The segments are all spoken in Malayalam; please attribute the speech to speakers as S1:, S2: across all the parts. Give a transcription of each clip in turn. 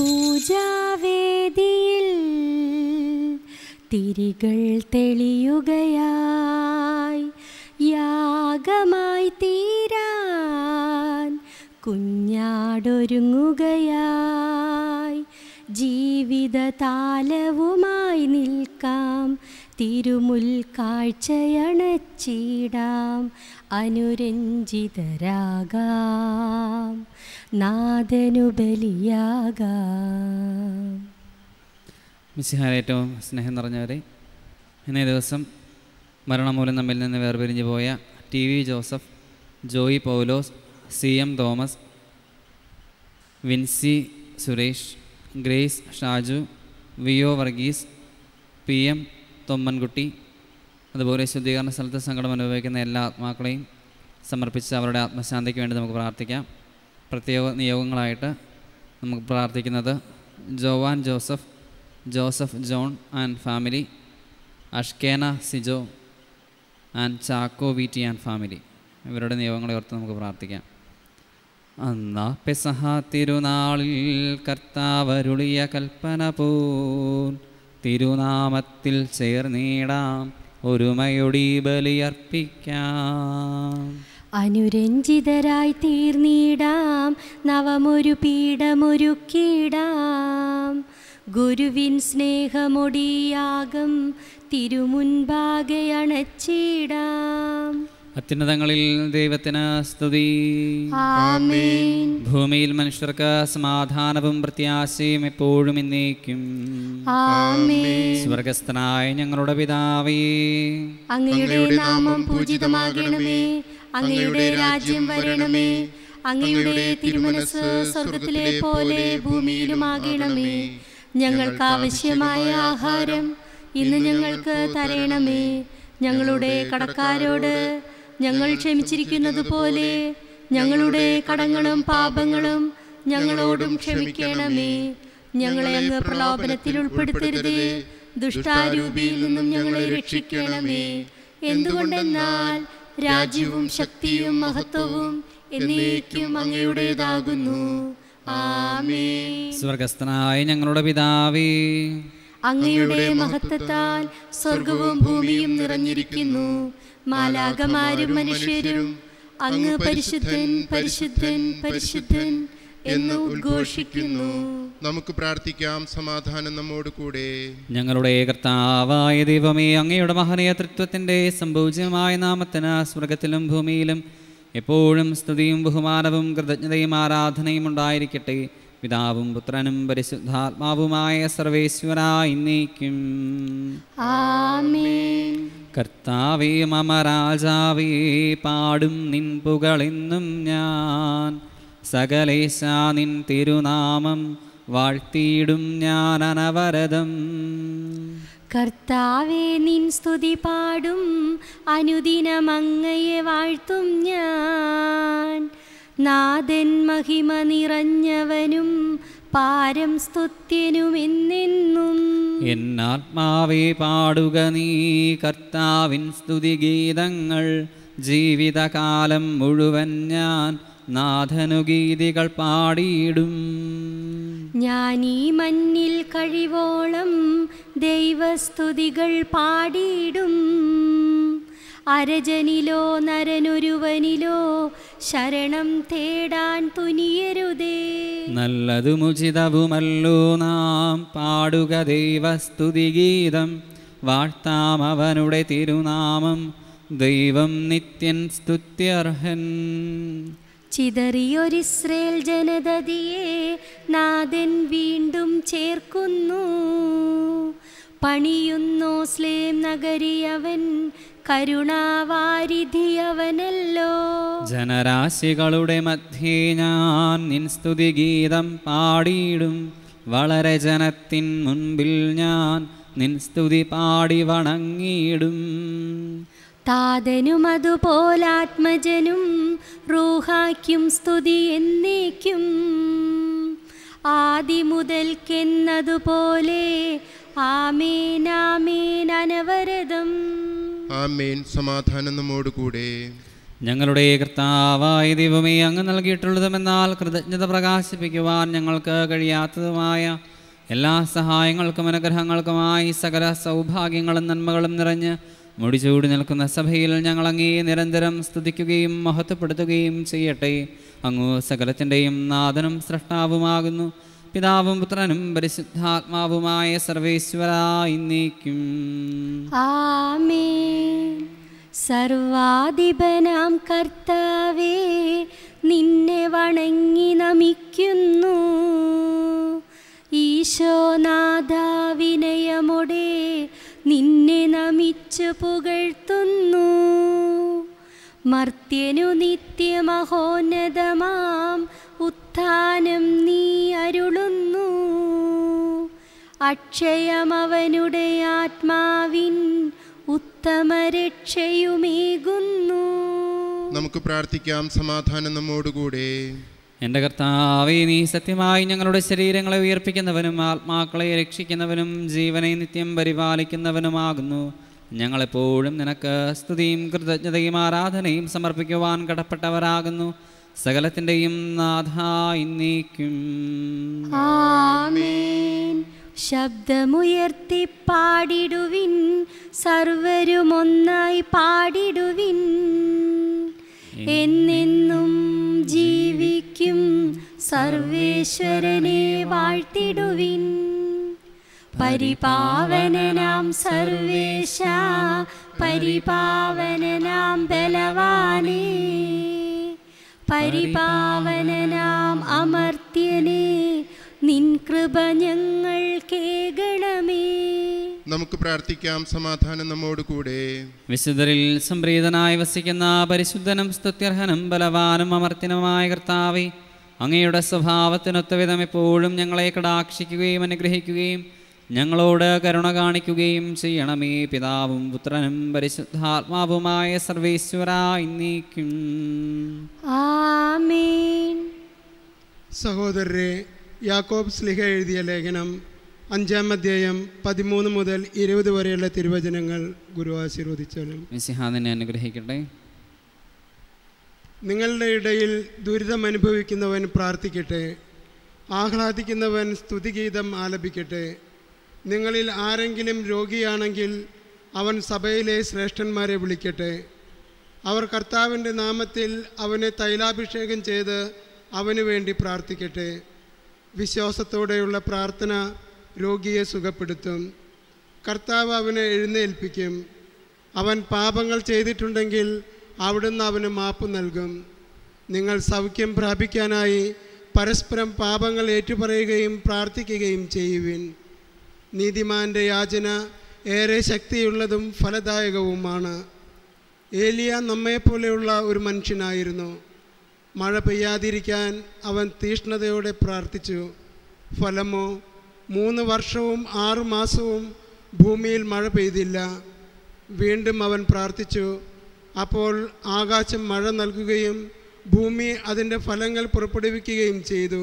S1: പൂജാവേദിയിൽ തിരികൾ തെളിയുകയായി യാഗമായി തീരാൻ കുഞ്ഞാടൊരുങ്ങുകയായി ജീവിത താലവുമായി നിൽക്കാം തിരുമുൽക്കാഴ്ചയണച്ചിടാം അനുരഞ്ജിതരാകാം നാഥനു ബലിയാകാം
S2: മിസ്സിഹാൽ ഏറ്റവും സ്നേഹം നിറഞ്ഞവരെ ഇന്നേ ദിവസം മരണമൂലം നമ്മിൽ നിന്ന് വേർപിരിഞ്ഞു പോയ ടി വി ജോസഫ് ജോയി പൗലോസ് സി എം തോമസ് വിൻസി സുരേഷ് ഗ്രേസ് ഷാജു വി ഒ വർഗീസ് പി എം തൊമ്മൻകുട്ടി അതുപോലെ ശുദ്ധീകരണ സ്ഥലത്ത് സങ്കടം അനുഭവിക്കുന്ന എല്ലാ ആത്മാക്കളെയും സമർപ്പിച്ച് അവരുടെ ആത്മശാന്തിക്ക് വേണ്ടി നമുക്ക് പ്രാർത്ഥിക്കാം പ്രത്യേക നിയോഗങ്ങളായിട്ട് നമുക്ക് പ്രാർത്ഥിക്കുന്നത് Joan Joseph Joseph John and family Ashkena Sijo and Chacko T and family ഇവരുടെ നിയോഗങ്ങളെ ഓർത്ത് നമുക്ക് പ്രാർത്ഥിക്കാം അന്നാ പെസഹ തിരുനാളിൽ കർത്താവരുളിയ കൽപ്പന പോൻ തിരുനാമത്തിൽ ചേർന്നിടാം ഒരുമയുടെ ബലിയർപ്പിക്കാം
S1: അനുരഞ്ജിതരായി തീർന്നിടാം നവമൊരു പീഠമൊരുക്കിടാം ഗുരുവിൻ സ്നേഹമൊടിയാകം തിരുമുൻപാകെ അണച്ചിടാം
S2: അത്യുന്നതങ്ങളിൽ ദൈവത്തിന് സ്തുതി ഭൂമിയിൽ മനുഷ്യർക്ക് സമാധാനവും പ്രത്യാശയും എപ്പോഴും ഇന്നേക്കും സ്വർഗസ്ഥനായ ഞങ്ങളുടെ പിതാവേ
S1: അങ്ങയുടെ നാമം പൂജിതമാകണമേ അങ്ങയുടെ രാജ്യം വരണമേ അങ്ങയുടെ തിരുമനസ് സ്വർഗത്തിലെ പോലെ ഭൂമിയിലുമാകണമേ ഞങ്ങൾക്ക് ആവശ്യമായ ആഹാരം ഇന്ന് ഞങ്ങൾക്ക് തരണമേ ഞങ്ങളുടെ കടക്കാരോട് ഞങ്ങൾ ക്ഷമിച്ചിരിക്കുന്നത് പോലെ ഞങ്ങളുടെ കടങ്ങളും പാപങ്ങളും ഞങ്ങളോടും ക്ഷമിക്കണമേ ഞങ്ങളെ അങ്ങ് പ്രലോഭനത്തിൽ ഉൾപ്പെടുത്തരുത് ദുഷ്ടാരൂപിയിൽ നിന്നും ഞങ്ങളെ രക്ഷിക്കണമേ എന്തുകൊണ്ടെന്നാൽ രാജ്യവും ശക്തിയും മഹത്വവും എന്നേക്കും അങ്ങയുടേതാകുന്നു
S2: സ്വർഗസ്ഥനായ ഞങ്ങളുടെ പിതാവേ
S1: അങ്ങയുടെ മഹത്വത്താൽ സ്വർഗവും ഭൂമിയും
S3: നിറഞ്ഞിരിക്കുന്നു
S1: മാലാകമാരും മനുഷ്യരും അങ്ങ് പരിശുദ്ധൻ
S3: പരിശുദ്ധൻ പരിശുദ്ധൻ എന്ന് ഉദ്ഘോഷിക്കുന്നു നമുക്ക് പ്രാർത്ഥിക്കാം സമാധാനം നമ്മോട് കൂടെ
S2: ഞങ്ങളുടെ ഏകർത്താവായ ദൈവമേ അങ്ങയുടെ മഹനേതൃത്വത്തിന്റെ സംഭൂജ്യമായ നാമത്തിന് സ്വർഗത്തിലും ഭൂമിയിലും എപ്പോഴും സ്തുതിയും ബഹുമാനവും കൃതജ്ഞതയും ആരാധനയും ഉണ്ടായിരിക്കട്ടെ പിതാവും പുത്രനും പരിശുദ്ധാത്മാവുമായ സർവേശ്വരായി നീക്കും കർത്താവേ മമ രാജാവേ പാടും നിൻ പുകളെന്നും ഞാൻ സകലേശ നിൻ തിരുനാമം വാഴ്ത്തിയിടും ഞാൻ അനവരതം
S1: കർത്താവേ നിൻ സ്തുതി പാടും അനുദിനമങ്ങയെ വാഴ്ത്തും ഞാൻ നാഥൻ മഹിമ നിറഞ്ഞവനും പാരം സ്തുത്യനുമെന്നെന്നും
S2: എന്നാത്മാവേ പാടുക നീ കർത്താവിൻ സ്തുതി ഗീതങ്ങൾ ജീവിതകാലം മുഴുവൻ ഞാൻ നാഥനുഗീതികൾ പാടിയിടും
S1: ഞാൻ ഈ മഞ്ഞിൽ കഴിവോളം ദൈവസ്തുതികൾ പാടിയിടും അരജനിലോ നരനൊരുവനിലോ ശരണം തേടാൻ തുനിയരുതേ
S2: നല്ലതു ഉചിതവുമല്ലോ നാം പാടുക ദൈവസ്തുതിഗീതം വാഴ്ത്താം അവനുടെ തിരുനാമം ദൈവം നിത്യൻ സ്തുത്യർഹൻ
S1: ചിതറിയൊരിസ്രേൽ ജനതതിയെ നാഥൻ വീണ്ടും ചേർക്കുന്നു പണിയുന്നോ സ്ലേം നഗരി അവൻ കരുണാവാരിധിയവനല്ലോ
S2: ജനരാശികളുടെ മധ്യേ ഞാൻ നിൻ സ്തുതി ഗീതം പാടിയിടും വളരെ ജനത്തിൻ മുൻപിൽ ഞാൻ നിൻ സ്തുതി പാടി വണങ്ങിയിടും
S1: താതനും അതുപോലാത്മജനും റൂഹായ്ക്കും സ്തുതി എന്നേക്കും ആദിമുതൽക്കെന്നതുപോലെ ആമേനാമേനവരതം
S2: ആമേൻ സമാധാനം നമ്മോടുകൂടെ ഞങ്ങളുടെ കർത്താവായ ദൈവമേ അങ്ങ് നൽകിയിട്ടുള്ളതുമെന്നാൽ കൃതജ്ഞത പ്രകാശിപ്പിക്കുവാൻ ഞങ്ങൾക്ക് കഴിയാത്തതുമായ എല്ലാ സഹായങ്ങൾക്കും അനുഗ്രഹങ്ങൾക്കുമായി സകല സൗഭാഗ്യങ്ങളും നന്മകളും നിറഞ്ഞ് മുടിച്ചൂടി നിൽക്കുന്ന സഭയിൽ ഞങ്ങളങ്ങേ നിരന്തരം സ്തുതിക്കുകയും മഹത്വപ്പെടുത്തുകയും ചെയ്യട്ടെ അങ്ങ് സകലത്തിൻ്റെയും നാദനം സൃഷ്ടാവുമാകുന്നു പിതാവും പുത്രനും പരിശുദ്ധാത്മാവുമായ സർവേശ്വരായി നീക്കും
S1: സർവാധിപനാം കർത്താവേ നിന്നെ വണങ്ങി നമിക്കുന്നു ഈശോനാഥ വിനയമൊടെ നിന്നെ നമിച്ചു പുകഴ്ത്തുന്നു മർത്യനു നിത്യമഹോന്നതമാം സ്ഥാനം നീ അരുളുന്നു അക്ഷയമവനുടെ ആത്മാവിൻ ഉത്തമ രക്ഷയുമേകുന്നു
S2: നമുക്ക് പ്രാർത്ഥിക്കാം സമാധാനം നമ്മോടുകൂടെ എൻ്റെ കർത്താവെ നീ സത്യമായി ഞങ്ങളുടെ ശരീരങ്ങളെ ഉയർപ്പിക്കുന്നവനും ആത്മാക്കളെ രക്ഷിക്കുന്നവനും ജീവനെ നിത്യം പരിപാലിക്കുന്നവനുമാകുന്നു ഞങ്ങളെപ്പോഴും നിനക്ക് സ്തുതിയും കൃതജ്ഞതയും ആരാധനയും സമർപ്പിക്കുവാൻ കടപ്പെട്ടവരാകുന്നു സകലത്തിൻ്റെയും നാഥ ഇന്നേക്കും
S1: ശബ്ദമുയർത്തി പാടിടുവിൻ സർവരുമൊന്നായി പാടിടുവിൻ എന്നെന്നും ജീവിക്കും സർവേശ്വരനെ വാഴ്ത്തിടുവിൻ പരിപാവനനാം സർവേശ പരിപാവനനാം ബലവാനേ പരിപാവനനാം അമർത്യനെ നിൻ കൃപ ഞങ്ങൾ
S3: കേകണമേ നമുക്ക് പ്രാർത്ഥിക്കാം സമാധാനം നമ്മോട് കൂടെ
S2: വിശുദ്ധരിൽ സംപ്രീതനായി വസിക്കുന്ന പരിശുദ്ധനും സ്തുത്യർഹനും ബലവാനും അമർത്തിനുമായ കർത്താവെ അങ്ങയുടെ സ്വഭാവത്തിനൊത്തവിധം എപ്പോഴും ഞങ്ങളെ കടാക്ഷിക്കുകയും അനുഗ്രഹിക്കുകയും ഞങ്ങളോട് കരുണ കാണിക്കുകയും ചെയ്യണമേ പിതാവും പുത്രനും പരിശുദ്ധാത്മാവുമായ സർവേശ്വര
S4: സഹോദരരെ യാക്കോബ് സ്ലിഹ എഴുതിയ ലേഖനം അഞ്ചാം അധ്യായം പതിമൂന്ന് മുതൽ ഇരുപത് വരെയുള്ള തിരുവചനങ്ങൾ ഗുരു ആശീർവദിച്ചാലും
S2: അനുഗ്രഹിക്കട്ടെ
S4: നിങ്ങളുടെ ഇടയിൽ ദുരിതം അനുഭവിക്കുന്നവൻ പ്രാർത്ഥിക്കട്ടെ ആഹ്ലാദിക്കുന്നവൻ സ്തുതിഗീതം ആലപിക്കട്ടെ നിങ്ങളിൽ ആരെങ്കിലും രോഗിയാണെങ്കിൽ അവൻ സഭയിലെ ശ്രേഷ്ഠന്മാരെ വിളിക്കട്ടെ അവർ കർത്താവിൻ്റെ നാമത്തിൽ അവനെ തൈലാഭിഷേകം ചെയ്ത് അവനു വേണ്ടി പ്രാർത്ഥിക്കട്ടെ വിശ്വാസത്തോടെയുള്ള പ്രാർത്ഥന രോഗിയെ സുഖപ്പെടുത്തും കർത്താവ് അവനെ എഴുന്നേൽപ്പിക്കും അവൻ പാപങ്ങൾ ചെയ്തിട്ടുണ്ടെങ്കിൽ അവിടുന്ന് അവന് മാപ്പ് നൽകും നിങ്ങൾ സൗഖ്യം പ്രാപിക്കാനായി പരസ്പരം പാപങ്ങൾ ഏറ്റുപറയുകയും പ്രാർത്ഥിക്കുകയും ചെയ്യുവിൻ നീതിമാന്റെ യാചന ഏറെ ശക്തിയുള്ളതും ഫലദായകവുമാണ് ഏലിയ നമ്മെപ്പോലെയുള്ള ഒരു മനുഷ്യനായിരുന്നു മഴ പെയ്യാതിരിക്കാൻ അവൻ തീഷ്ണതയോടെ പ്രാർത്ഥിച്ചു ഫലമോ മൂന്ന് വർഷവും ആറു മാസവും ഭൂമിയിൽ മഴ പെയ്തില്ല വീണ്ടും അവൻ പ്രാർത്ഥിച്ചു അപ്പോൾ ആകാശം മഴ നൽകുകയും ഭൂമി അതിൻ്റെ ഫലങ്ങൾ പുറപ്പെടുവിക്കുകയും ചെയ്തു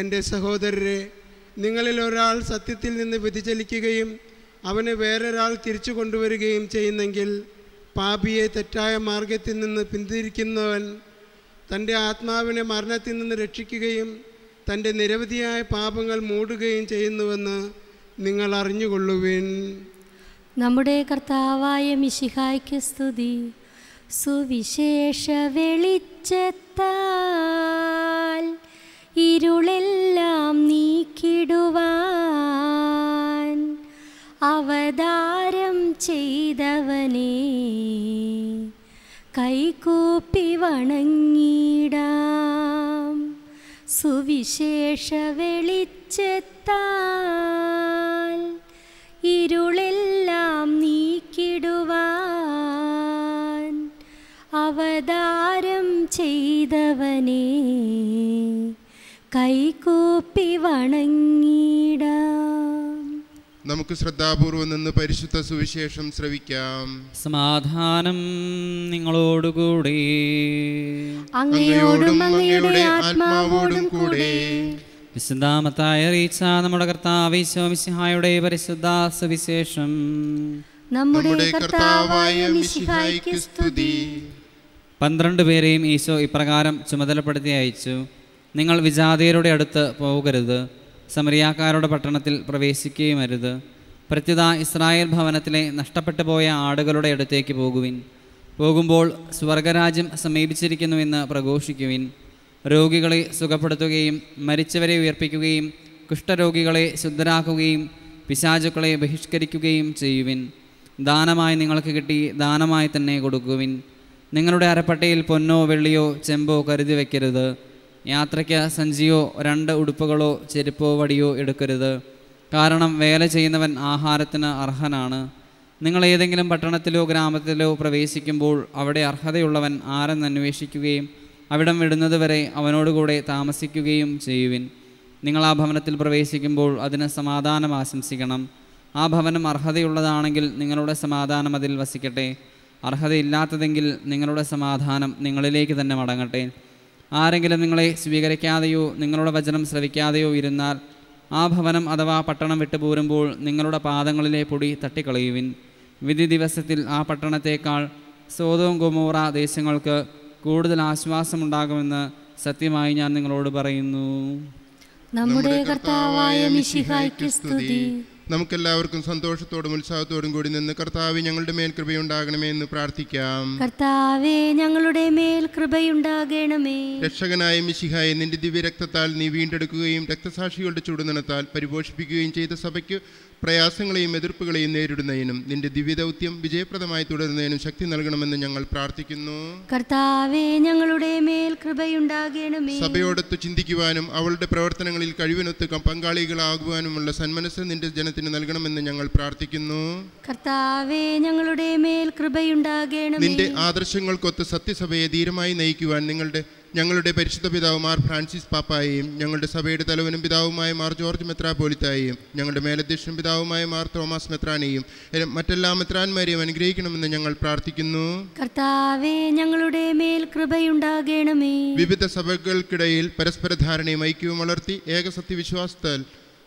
S4: എൻ്റെ സഹോദരരെ നിങ്ങളിൽ ഒരാൾ സത്യത്തിൽ നിന്ന് വ്യതിചലിക്കുകയും അവനെ വേറൊരാൾ തിരിച്ചു കൊണ്ടുവരികയും ചെയ്യുന്നെങ്കിൽ പാപിയെ തെറ്റായ മാർഗത്തിൽ നിന്ന് പിന്തിരിക്കുന്നവൻ തൻ്റെ ആത്മാവിനെ മരണത്തിൽ നിന്ന് രക്ഷിക്കുകയും തൻ്റെ നിരവധിയായ പാപങ്ങൾ മൂടുകയും ചെയ്യുന്നുവെന്ന് നിങ്ങൾ അറിഞ്ഞുകൊള്ളുവിൻ
S1: നമ്മുടെ കർത്താവായ മിശിഹായ്ക്ക് സ്തുതി സുവിശേഷ വെളിച്ചത്താൽ ഇരുളെല്ലാം നീക്കിടുവാൻ അവതാരം ചെയ്തവനെ കൈകൂപ്പി വണങ്ങിടാം സുവിശേഷ വെളിച്ചെത്താൻ ഇരുളെല്ലാം നീക്കിടുവാൻ അവതാരം ചെയ്തവനേ കൈകൂപ്പി വണങ്ങിടാം
S3: നമുക്ക് ശ്രദ്ധാപൂർവം നിന്ന് പരിശുദ്ധ സുവിശേഷം ശ്രവിക്കാം
S2: സമാധാനം നിങ്ങളോടുകൂടി അങ്ങയുടെ
S3: ആത്മാവോടും
S1: കൂടെ
S2: വിശുദ്ധാമത്തായ അറിയിച്ച നമ്മുടെ കർത്താവ് ഈശോമിസിഹായുടെ പരിശുദ്ധ സുവിശേഷം
S1: നമ്മുടെ കർത്താവായ
S3: സ്തുതി
S2: പന്ത്രണ്ട് പേരെയും ഈശോ ഇപ്രകാരം ചുമതലപ്പെടുത്തി അയച്ചു നിങ്ങൾ വിജാതീയരുടെ അടുത്ത് പോകരുത് സമരിയാക്കാരുടെ പട്ടണത്തിൽ പ്രവേശിക്കുകയും അരുത് പ്രത്യുത ഇസ്രായേൽ ഭവനത്തിലെ നഷ്ടപ്പെട്ടു പോയ ആടുകളുടെ അടുത്തേക്ക് പോകുവിൻ പോകുമ്പോൾ സ്വർഗരാജ്യം സമീപിച്ചിരിക്കുന്നുവെന്ന് പ്രഘോഷിക്കുവിൻ രോഗികളെ സുഖപ്പെടുത്തുകയും മരിച്ചവരെ ഉയർപ്പിക്കുകയും കുഷ്ഠരോഗികളെ ശുദ്ധരാക്കുകയും പിശാചുക്കളെ ബഹിഷ്കരിക്കുകയും ചെയ്യുവിൻ ദാനമായി നിങ്ങൾക്ക് കിട്ടി ദാനമായി തന്നെ കൊടുക്കുവിൻ നിങ്ങളുടെ അരപ്പട്ടയിൽ പൊന്നോ വെള്ളിയോ ചെമ്പോ കരുതി വയ്ക്കരുത് യാത്രയ്ക്ക് സഞ്ചിയോ രണ്ട് ഉടുപ്പുകളോ ചെരുപ്പോ വടിയോ എടുക്കരുത് കാരണം വേല ചെയ്യുന്നവൻ ആഹാരത്തിന് അർഹനാണ് നിങ്ങൾ ഏതെങ്കിലും പട്ടണത്തിലോ ഗ്രാമത്തിലോ പ്രവേശിക്കുമ്പോൾ അവിടെ അർഹതയുള്ളവൻ ആരെന്ന് അന്വേഷിക്കുകയും അവിടം വിടുന്നതുവരെ അവനോടുകൂടെ താമസിക്കുകയും ചെയ്യുവിൻ നിങ്ങൾ ആ ഭവനത്തിൽ പ്രവേശിക്കുമ്പോൾ അതിന് സമാധാനം ആശംസിക്കണം ആ ഭവനം അർഹതയുള്ളതാണെങ്കിൽ നിങ്ങളുടെ സമാധാനം അതിൽ വസിക്കട്ടെ അർഹതയില്ലാത്തതെങ്കിൽ നിങ്ങളുടെ സമാധാനം നിങ്ങളിലേക്ക് തന്നെ മടങ്ങട്ടെ ആരെങ്കിലും നിങ്ങളെ സ്വീകരിക്കാതെയോ നിങ്ങളുടെ വചനം ശ്രവിക്കാതെയോ ഇരുന്നാൽ ആ ഭവനം അഥവാ പട്ടണം വിട്ടുപോരുമ്പോൾ നിങ്ങളുടെ പാദങ്ങളിലെ പൊടി തട്ടിക്കളയുവിൻ വിധി ദിവസത്തിൽ ആ പട്ടണത്തേക്കാൾ സോതവും ഗുമോറ ദേശങ്ങൾക്ക് കൂടുതൽ ആശ്വാസമുണ്ടാകുമെന്ന് സത്യമായി ഞാൻ നിങ്ങളോട് പറയുന്നു
S1: നമ്മുടെ കർത്താവായ മിശിഹായ്ക്ക്
S3: സ്തുതി നമുക്കെല്ലാവർക്കും സന്തോഷത്തോടും ഉത്സാഹത്തോടും കൂടി നിന്ന് കർത്താവ് ഞങ്ങളുടെ മേൽ കൃപയുണ്ടാകണമേ എന്ന് പ്രാർത്ഥിക്കാം
S1: കർത്താവേ ഞങ്ങളുടെ മേൽ കൃപയുണ്ടാകണമേ
S3: രക്ഷകനായ മിശിഹായ നിന്റെ ദിവ്യരക്തത്താൽ നീ വീണ്ടെടുക്കുകയും രക്തസാക്ഷികളുടെ ചൂടുനണത്താൽ പരിപോഷിപ്പിക്കുകയും ചെയ്ത സഭയ്ക്ക് പ്രയാസങ്ങളെയും എതിർപ്പുകളെയും നേരിടുന്നതിനും നിന്റെ ദിവ്യദൗത്യം വിജയപ്രദമായി തുടരുന്നതിനും ശക്തി നൽകണമെന്ന് ഞങ്ങൾ പ്രാർത്ഥിക്കുന്നു
S1: കർത്താവേ ഞങ്ങളുടെ മേൽ കൃപയുണ്ടാകണമേ സഭയോടൊത്ത്
S3: ചിന്തിക്കുവാനും അവളുടെ പ്രവർത്തനങ്ങളിൽ കഴിവിനൊത്ത് പങ്കാളികളാകുവാനുമുള്ള സന്മനസ് നിന്റെ ജനത്തിന് നൽകണമെന്ന് ഞങ്ങൾ പ്രാർത്ഥിക്കുന്നു
S1: കർത്താവേ ഞങ്ങളുടെ മേൽ നിന്റെ
S3: ആദർശങ്ങൾക്കൊത്ത് സത്യസഭയെ ധീരമായി നയിക്കുവാൻ നിങ്ങളുടെ ഞങ്ങളുടെ പരിശുദ്ധ പിതാവ് മാർ ഫ്രാൻസിസ് പാപ്പായും ഞങ്ങളുടെ സഭയുടെ തലവനും പിതാവുമായ മാർ ജോർജ് മെത്രാപോലിത്തായെയും ഞങ്ങളുടെ മേലധ്യക്ഷൻ പിതാവുമായ മാർ തോമസ് മെത്രാനെയും മറ്റെല്ലാ മെത്രാന്മാരെയും അനുഗ്രഹിക്കണമെന്ന് ഞങ്ങൾ പ്രാർത്ഥിക്കുന്നു
S1: കർത്താവേ ഞങ്ങളുടെ മേൽ കൃപയുണ്ടാകണമേ
S3: വിവിധ സഭകൾക്കിടയിൽ പരസ്പര ധാരണയും ഐക്യവും വളർത്തി വിശ്വാസത്താൽ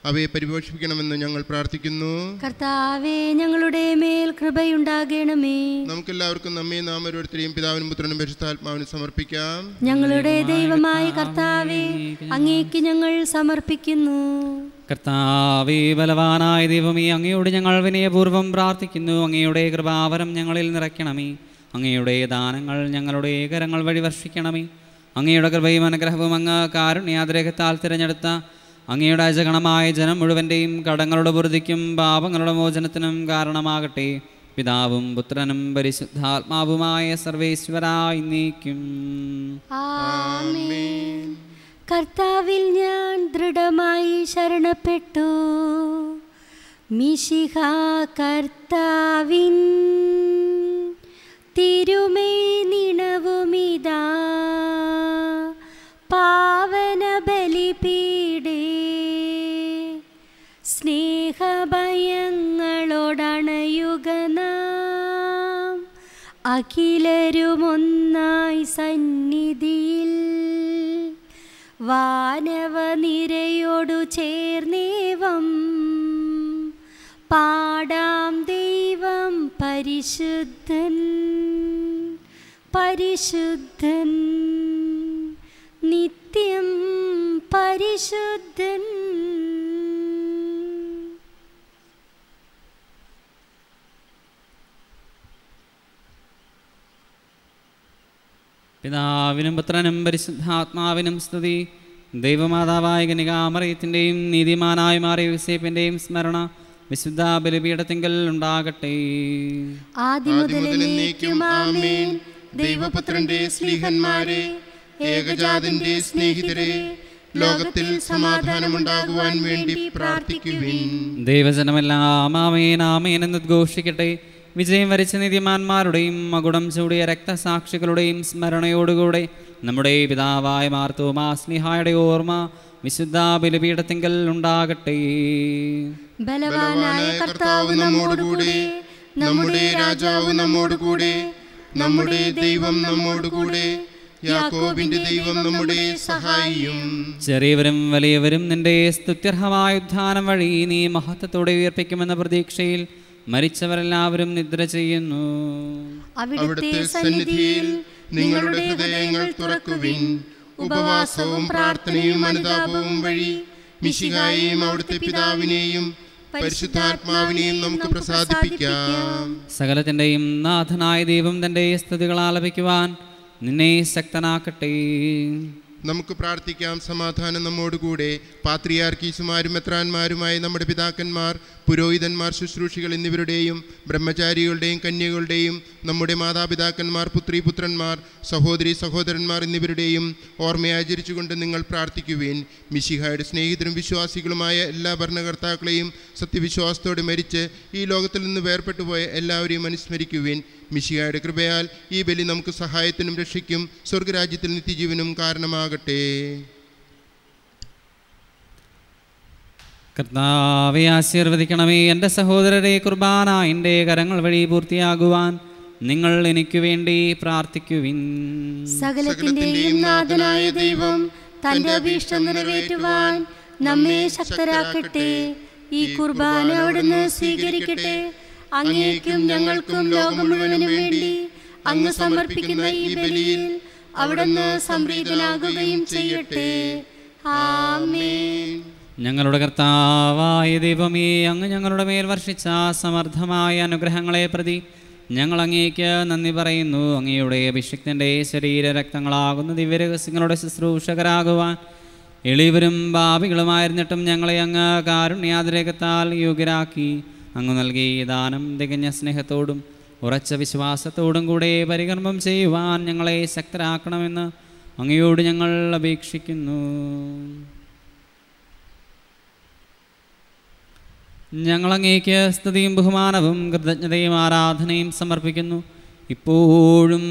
S3: അവയെ പരിപോഷിപ്പിക്കണമെന്ന് ഞങ്ങൾ പ്രാർത്ഥിക്കുന്നു
S1: കർത്താവേ ഞങ്ങളുടെ മേൽ കൃപയുണ്ടാകണമേ
S3: നമുക്കെല്ലാവർക്കും നമ്മെ നാം ഓരോരുത്തരെയും പിതാവിനും പുത്രനും പരിശുദ്ധാത്മാവിനും സമർപ്പിക്കാം ഞങ്ങളുടെ
S1: ദൈവമായ കർത്താവേ അങ്ങേക്ക് ഞങ്ങൾ സമർപ്പിക്കുന്നു
S2: കർത്താവേ ബലവാനായ ദൈവമേ അങ്ങയോട് ഞങ്ങൾ വിനയപൂർവ്വം പ്രാർത്ഥിക്കുന്നു അങ്ങയുടെ കൃപാവരം ഞങ്ങളിൽ നിറയ്ക്കണമേ അങ്ങയുടെ ദാനങ്ങൾ ഞങ്ങളുടെ ഏകരങ്ങൾ വഴി വർഷിക്കണമേ അങ്ങയുടെ കൃപയും അനുഗ്രഹവും അങ്ങ് കാരുണ്യാഗ്രഹത്താൽ തിരഞ്ഞെടുത്ത അങ്ങയുടെ അജഗണമായ ജനം മുഴുവൻ്റെയും കടങ്ങളുടെ പൊറുതിക്കും പാപങ്ങളുടെ മോചനത്തിനും കാരണമാകട്ടെ പിതാവും പുത്രനും പരിശുദ്ധാത്മാവുമായ സർവേശ്വരായി നീക്കും
S1: കർത്താവിൽ ഞാൻ ദൃഢമായി ശരണപ്പെട്ടു മിശിഹ കർത്താവിൻ തിരുമേ നിണവുമിതാ പാവന ബലിപീടേ സ്നേഹഭയങ്ങളോടണയുക അഖിലരുമൊന്നായി സന്നിധിയിൽ നിരയോടു ചേർന്നേവം പാടാം ദൈവം പരിശുദ്ധൻ പരിശുദ്ധൻ നിത്യം പരിശുദ്ധൻ
S2: പിതാവിനും പുത്രനും പരിശുദ്ധാത്മാവിനും സ്തുതി ദൈവമാതാവായ ഗനികാമറിയത്തിൻ്റെയും നീതിമാനായ മാറിയ വിസേപ്പിൻ്റെയും സ്മരണ വിശുദ്ധ ബലിപീഠത്തിങ്കൽ ഉണ്ടാകട്ടെ
S3: ആദ്യം ദൈവപുത്രന്റെ സ്നേഹന്മാരെ ഏകജാതന്റെ സ്നേഹിതരെ ലോകത്തിൽ സമാധാനമുണ്ടാകുവാൻ വേണ്ടി പ്രാർത്ഥിക്കുവിൻ
S2: ദൈവജനമെല്ലാം ആമേൻ ആമേൻ എന്ന് ഉദ്ഘോഷിക്കട്ടെ വിജയം വരിച്ച നീതിമാന്മാരുടെയും മകുടം ചൂടിയ രക്തസാക്ഷികളുടെയും സ്മരണയോടുകൂടെ നമ്മുടെ പിതാവായ മാർത്തോമാ സ്നേഹായുടെ ഓർമ്മ വിശുദ്ധ ബലിപീഠത്തിങ്കൽ ഉണ്ടാകട്ടെ
S3: ബലവാനായ കർത്താവ് നമ്മോടുകൂടെ നമ്മുടെ രാജാവ് നമ്മോടുകൂടെ നമ്മുടെ ദൈവം നമ്മോടുകൂടെ യാക്കോബിന്റെ ദൈവം നമ്മുടെ സഹായിയും
S2: ചെറിയവരും വലിയവരും നിന്റെ സ്തുത്യർഹമായ ഉദ്ധാനം വഴി നീ മഹത്വത്തോടെ ഉയർപ്പിക്കുമെന്ന പ്രതീക്ഷയിൽ മരിച്ചവരെല്ലാവരും നിദ്ര ചെയ്യുന്നു അവിടുത്തെ
S3: സന്നിധിയിൽ നിങ്ങളുടെ ഹൃദയങ്ങൾ തുറക്കുവിൻ
S2: ഉപവാസവും
S3: പ്രാർത്ഥനയും അനുതാപവും വഴി മിശിഹായെയും അവിടുത്തെ പിതാവിനെയും പരിശുദ്ധാത്മാവിനെയും നമുക്ക് പ്രസാദിപ്പിക്കാം
S2: സകലത്തിന്റെയും നാഥനായ ദൈവം തന്റെ സ്തുതികൾ ആലപിക്കുവാൻ നിന്നെ ശക്തനാക്കട്ടെ
S3: നമുക്ക് പ്രാർത്ഥിക്കാം സമാധാനം നമ്മോടുകൂടെ പാത്രിയാർക്കീസുമാരും എത്രാന്മാരുമായി നമ്മുടെ പിതാക്കന്മാർ പുരോഹിതന്മാർ ശുശ്രൂഷികൾ എന്നിവരുടെയും ബ്രഹ്മചാരികളുടെയും കന്യകളുടെയും നമ്മുടെ മാതാപിതാക്കന്മാർ പുത്രി പുത്രന്മാർ സഹോദരി സഹോദരന്മാർ എന്നിവരുടെയും ആചരിച്ചുകൊണ്ട് നിങ്ങൾ പ്രാർത്ഥിക്കുവേൻ മിശിഹായുടെ സ്നേഹിതരും വിശ്വാസികളുമായ എല്ലാ ഭരണകർത്താക്കളെയും സത്യവിശ്വാസത്തോടെ മരിച്ച് ഈ ലോകത്തിൽ നിന്ന് വേർപെട്ടുപോയ എല്ലാവരെയും അനുസ്മരിക്കുവേൻ മിശിയായുടെ കൃപയാൽ ഈ ബലി നമുക്ക് സഹായത്തിനും രക്ഷിക്കും സ്വർഗരാജ്യത്തിൽ നിത്യജീവനും കാരണമാകട്ടെ
S2: കർത്താവെ ആശീർവദിക്കണമേ എൻ്റെ സഹോദരരെ കുർബാന എൻ്റെ കരങ്ങൾ വഴി പൂർത്തിയാകുവാൻ നിങ്ങൾ എനിക്ക് വേണ്ടി പ്രാർത്ഥിക്കുവിൻ
S1: സകലത്തിന്റെയും നാഥനായ ദൈവം തന്റെ അഭീഷ്ടം നിറവേറ്റുവാൻ നമ്മെ ശക്തരാക്കട്ടെ ഈ കുർബാന അവിടുന്ന് സ്വീകരിക്കട്ടെ അങ്ങേക്കും ഞങ്ങൾക്കും ലോകം മുഴുവനും വേണ്ടി അങ്ങ് സമർപ്പിക്കുന്ന ഈ ബലിയിൽ അവിടുന്ന് സംപ്രീതനാകുകയും ചെയ്യട്ടെ ആമേൻ
S2: ഞങ്ങളുടെ കർത്താവായ ദൈവമേ അങ്ങ് ഞങ്ങളുടെ മേൽ വർഷിച്ച സമർത്ഥമായ അനുഗ്രഹങ്ങളെ പ്രതി ഞങ്ങൾ അങ്ങേക്ക് നന്ദി പറയുന്നു അങ്ങയുടെ അഭിഷിക്തൻ്റെ ശരീര രക്തങ്ങളാകുന്ന ദിവ്യരഹസ്യങ്ങളുടെ ശുശ്രൂഷകരാകുവാൻ എളിവരും ഭാവികളുമായിരുന്നിട്ടും ഞങ്ങളെ അങ്ങ് കാരുണ്യാതിരേഖത്താൽ യോഗ്യരാക്കി അങ്ങ് നൽകി ദാനം തികഞ്ഞ സ്നേഹത്തോടും ഉറച്ച വിശ്വാസത്തോടും കൂടെ പരികർമ്മം ചെയ്യുവാൻ ഞങ്ങളെ ശക്തരാക്കണമെന്ന് അങ്ങയോട് ഞങ്ങൾ അപേക്ഷിക്കുന്നു ഞങ്ങളങ്ങേക്ക് സ്തുതിയും ബഹുമാനവും കൃതജ്ഞതയും ആരാധനയും സമർപ്പിക്കുന്നു ഇപ്പോഴും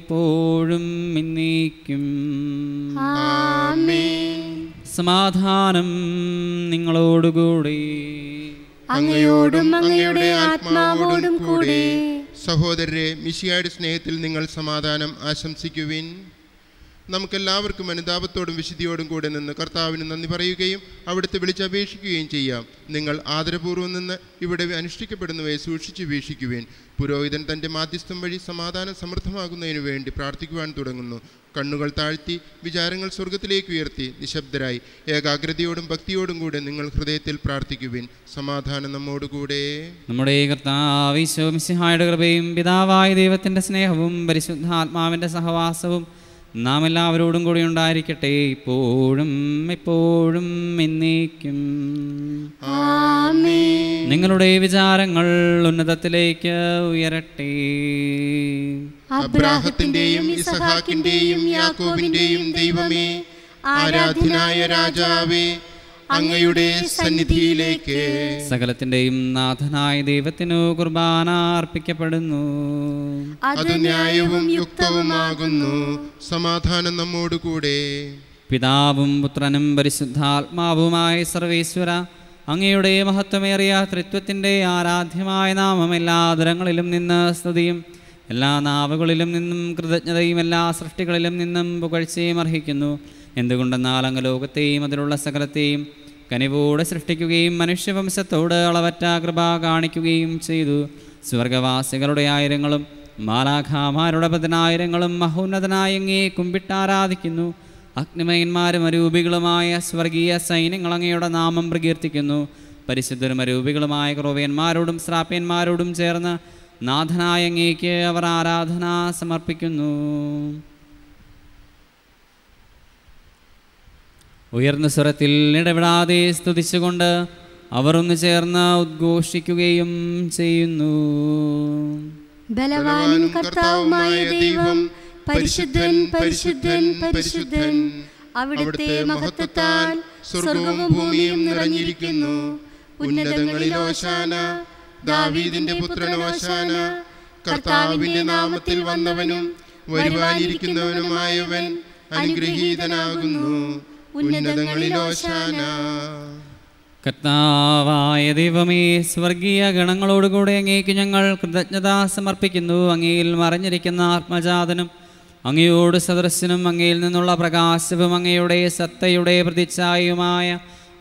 S2: ഇപ്പോഴും ഇന്നേക്കും സമാധാനം നിങ്ങളോടുകൂടി അങ്ങയോടും അങ്ങയുടെ ആത്മാവോടും കൂടെ സഹോദരരെ
S3: മിശിയായുടെ സ്നേഹത്തിൽ നിങ്ങൾ സമാധാനം ആശംസിക്കുവിൻ നമുക്കെല്ലാവർക്കും അനുതാപത്തോടും വിശുദ്ധിയോടും കൂടെ നിന്ന് കർത്താവിന് നന്ദി പറയുകയും അവിടുത്തെ വിളിച്ചപേക്ഷിക്കുകയും ചെയ്യാം നിങ്ങൾ ആദരപൂർവ്വം നിന്ന് ഇവിടെ അനുഷ്ഠിക്കപ്പെടുന്നവയെ സൂക്ഷിച്ചു വീക്ഷിക്കുവേൻ പുരോഹിതൻ തൻ്റെ മാധ്യസ്ഥം വഴി സമാധാനം സമൃദ്ധമാകുന്നതിനു വേണ്ടി പ്രാർത്ഥിക്കുവാൻ തുടങ്ങുന്നു കണ്ണുകൾ താഴ്ത്തി വിചാരങ്ങൾ സ്വർഗത്തിലേക്ക് ഉയർത്തി നിശബ്ദരായി ഏകാഗ്രതയോടും ഭക്തിയോടും കൂടെ നിങ്ങൾ ഹൃദയത്തിൽ പ്രാർത്ഥിക്കുവിൻ സമാധാനം നമ്മോടുകൂടെ
S2: നമ്മുടെ കർത്താവിശ്വമിസിഹായുടെ കൃപയും പിതാവായ ദൈവത്തിൻ്റെ സ്നേഹവും പരിശുദ്ധാത്മാവിൻ്റെ സഹവാസവും നാം എല്ലാവരോടും കൂടി ഉണ്ടായിരിക്കട്ടെ ഇപ്പോഴും ഇപ്പോഴും എന്നേക്കും നിങ്ങളുടെ വിചാരങ്ങൾ ഉന്നതത്തിലേക്ക് ഉയരട്ടെ
S3: അബ്രാഹത്തിന്റെയും ഇസഹാക്കിന്റെയും യാക്കോബിന്റെയും ദൈവമേ ആരാധനായ രാജാവേ അങ്ങയുടെ സന്നിധിയിലേക്ക്
S2: സകലത്തിന്റെയും നാഥനായ ദൈവത്തിനു കുർബാന അർപ്പിക്കപ്പെടുന്നു അത് ന്യായവും
S3: യുക്തവുമാകുന്നു സമാധാനം നമ്മോടുകൂടെ
S2: പിതാവും പുത്രനും പരിശുദ്ധാത്മാവുമായ സർവേശ്വര അങ്ങയുടെ മഹത്വമേറിയ ത്രിത്വത്തിന്റെ ആരാധ്യമായ നാമം എല്ലാ തരങ്ങളിലും നിന്ന് സ്തുതിയും എല്ലാ നാവുകളിലും നിന്നും കൃതജ്ഞതയും എല്ലാ സൃഷ്ടികളിലും നിന്നും പുകഴ്ചയും അർഹിക്കുന്നു എന്തുകൊണ്ടെന്നാൽ അങ്ങ് ലോകത്തെയും അതിലുള്ള സകലത്തെയും കനിവോടെ സൃഷ്ടിക്കുകയും മനുഷ്യവംശത്തോട് അളവറ്റ കൃപ കാണിക്കുകയും ചെയ്തു സ്വർഗവാസികളുടെ ആയിരങ്ങളും മാലാഖാമാരുടെ പതിനായിരങ്ങളും മഹോന്നതനായ കുമ്പിട്ടാരാധിക്കുന്നു അഗ്നിമയന്മാരും അരൂപികളുമായ സ്വർഗീയ സൈന്യങ്ങളങ്ങയുടെ നാമം പ്രകീർത്തിക്കുന്നു പരിശുദ്ധരും അരൂപികളുമായ ക്രോവ്യന്മാരോടും ശ്രാപ്യന്മാരോടും ചേർന്ന് നാഥനായങ്ങേക്ക് അവർ ആരാധന സമർപ്പിക്കുന്നു ഉയർന്ന സ്വരത്തിൽ ഇടവിടാതെ സ്തുതിച്ചുകൊണ്ട് അവർ ഒന്ന് ചേർന്ന് ഉദ്ഘോഷിക്കുകയും ചെയ്യുന്നു ബലവാനും
S3: കർത്താവുമായ ദൈവം പരിശുദ്ധൻ പരിശുദ്ധൻ പരിശുദ്ധൻ
S1: അവിടുത്തെ മഹത്വത്താൽ സ്വർഗവും ഭൂമിയും
S3: നിറഞ്ഞിരിക്കുന്നു ഉന്നതങ്ങളിലോശാന ദാവീദിന്റെ പുത്രനോശാന കർത്താവിന്റെ നാമത്തിൽ വന്നവനും വരുവാനിരിക്കുന്നവനുമായവൻ അനുഗ്രഹീതനാകുന്നു ഉന്നതങ്ങളിലോശാന
S2: കർത്താവായ ദൈവമേ സ്വർഗീയ ഗണങ്ങളോടുകൂടെ അങ്ങേക്ക് ഞങ്ങൾ കൃതജ്ഞത സമർപ്പിക്കുന്നു അങ്ങയിൽ മറിഞ്ഞിരിക്കുന്ന ആത്മജാതനും അങ്ങയോട് സദൃശനും അങ്ങയിൽ നിന്നുള്ള പ്രകാശവും അങ്ങയുടെ സത്തയുടെ പ്രതിച്ഛായയുമായ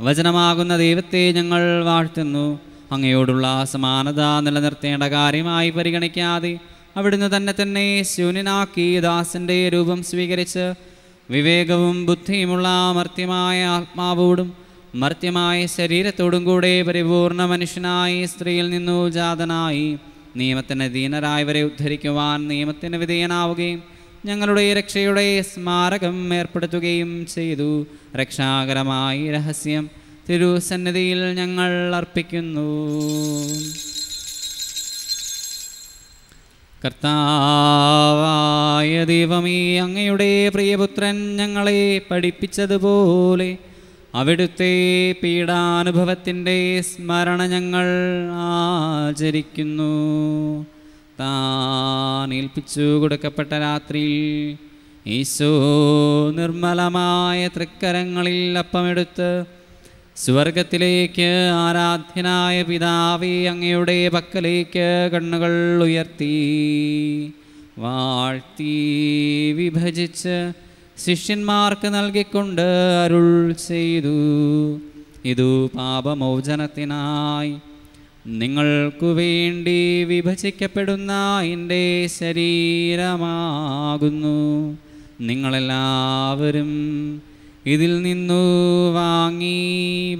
S2: വചനമാകുന്ന ദൈവത്തെ ഞങ്ങൾ വാഴ്ത്തുന്നു അങ്ങയോടുള്ള സമാനത നിലനിർത്തേണ്ട കാര്യമായി പരിഗണിക്കാതെ അവിടുന്ന് തന്നെ തന്നെ ശൂന്യനാക്കി ദാസന്റെ രൂപം സ്വീകരിച്ച് വിവേകവും ബുദ്ധിയുമുള്ള മർത്യമായ ആത്മാവോടും മർത്യമായ ശരീരത്തോടും കൂടെ പരിപൂർണ മനുഷ്യനായി സ്ത്രീയിൽ നിന്നു ജാതനായി നിയമത്തിന് ദീനരായവരെ ഉദ്ധരിക്കുവാൻ നിയമത്തിന് വിധേയനാവുകയും ഞങ്ങളുടെ രക്ഷയുടെ സ്മാരകം ഏർപ്പെടുത്തുകയും ചെയ്തു രക്ഷാകരമായി രഹസ്യം തിരുസന്നിധിയിൽ ഞങ്ങൾ അർപ്പിക്കുന്നു കർത്താവായ ഈ അങ്ങയുടെ പ്രിയപുത്രൻ ഞങ്ങളെ പഠിപ്പിച്ചതുപോലെ അവിടുത്തെ പീഡാനുഭവത്തിൻ്റെ സ്മരണ ഞങ്ങൾ ആചരിക്കുന്നു താനേൽപ്പിച്ചു കൊടുക്കപ്പെട്ട രാത്രിയിൽ ഈശോ നിർമ്മലമായ തൃക്കരങ്ങളിൽ അപ്പമെടുത്ത് സ്വർഗത്തിലേക്ക് ആരാധ്യനായ പിതാവേ അങ്ങയുടെ പക്കലേക്ക് കണ്ണുകൾ ഉയർത്തി വാഴ്ത്തി വിഭജിച്ച് ശിഷ്യന്മാർക്ക് നൽകിക്കൊണ്ട് അരുൾ ചെയ്തു ഇതു പാപമോചനത്തിനായി നിങ്ങൾക്കു വേണ്ടി വിഭജിക്കപ്പെടുന്ന എൻ്റെ ശരീരമാകുന്നു നിങ്ങളെല്ലാവരും ഇതിൽ നിന്നു വാങ്ങി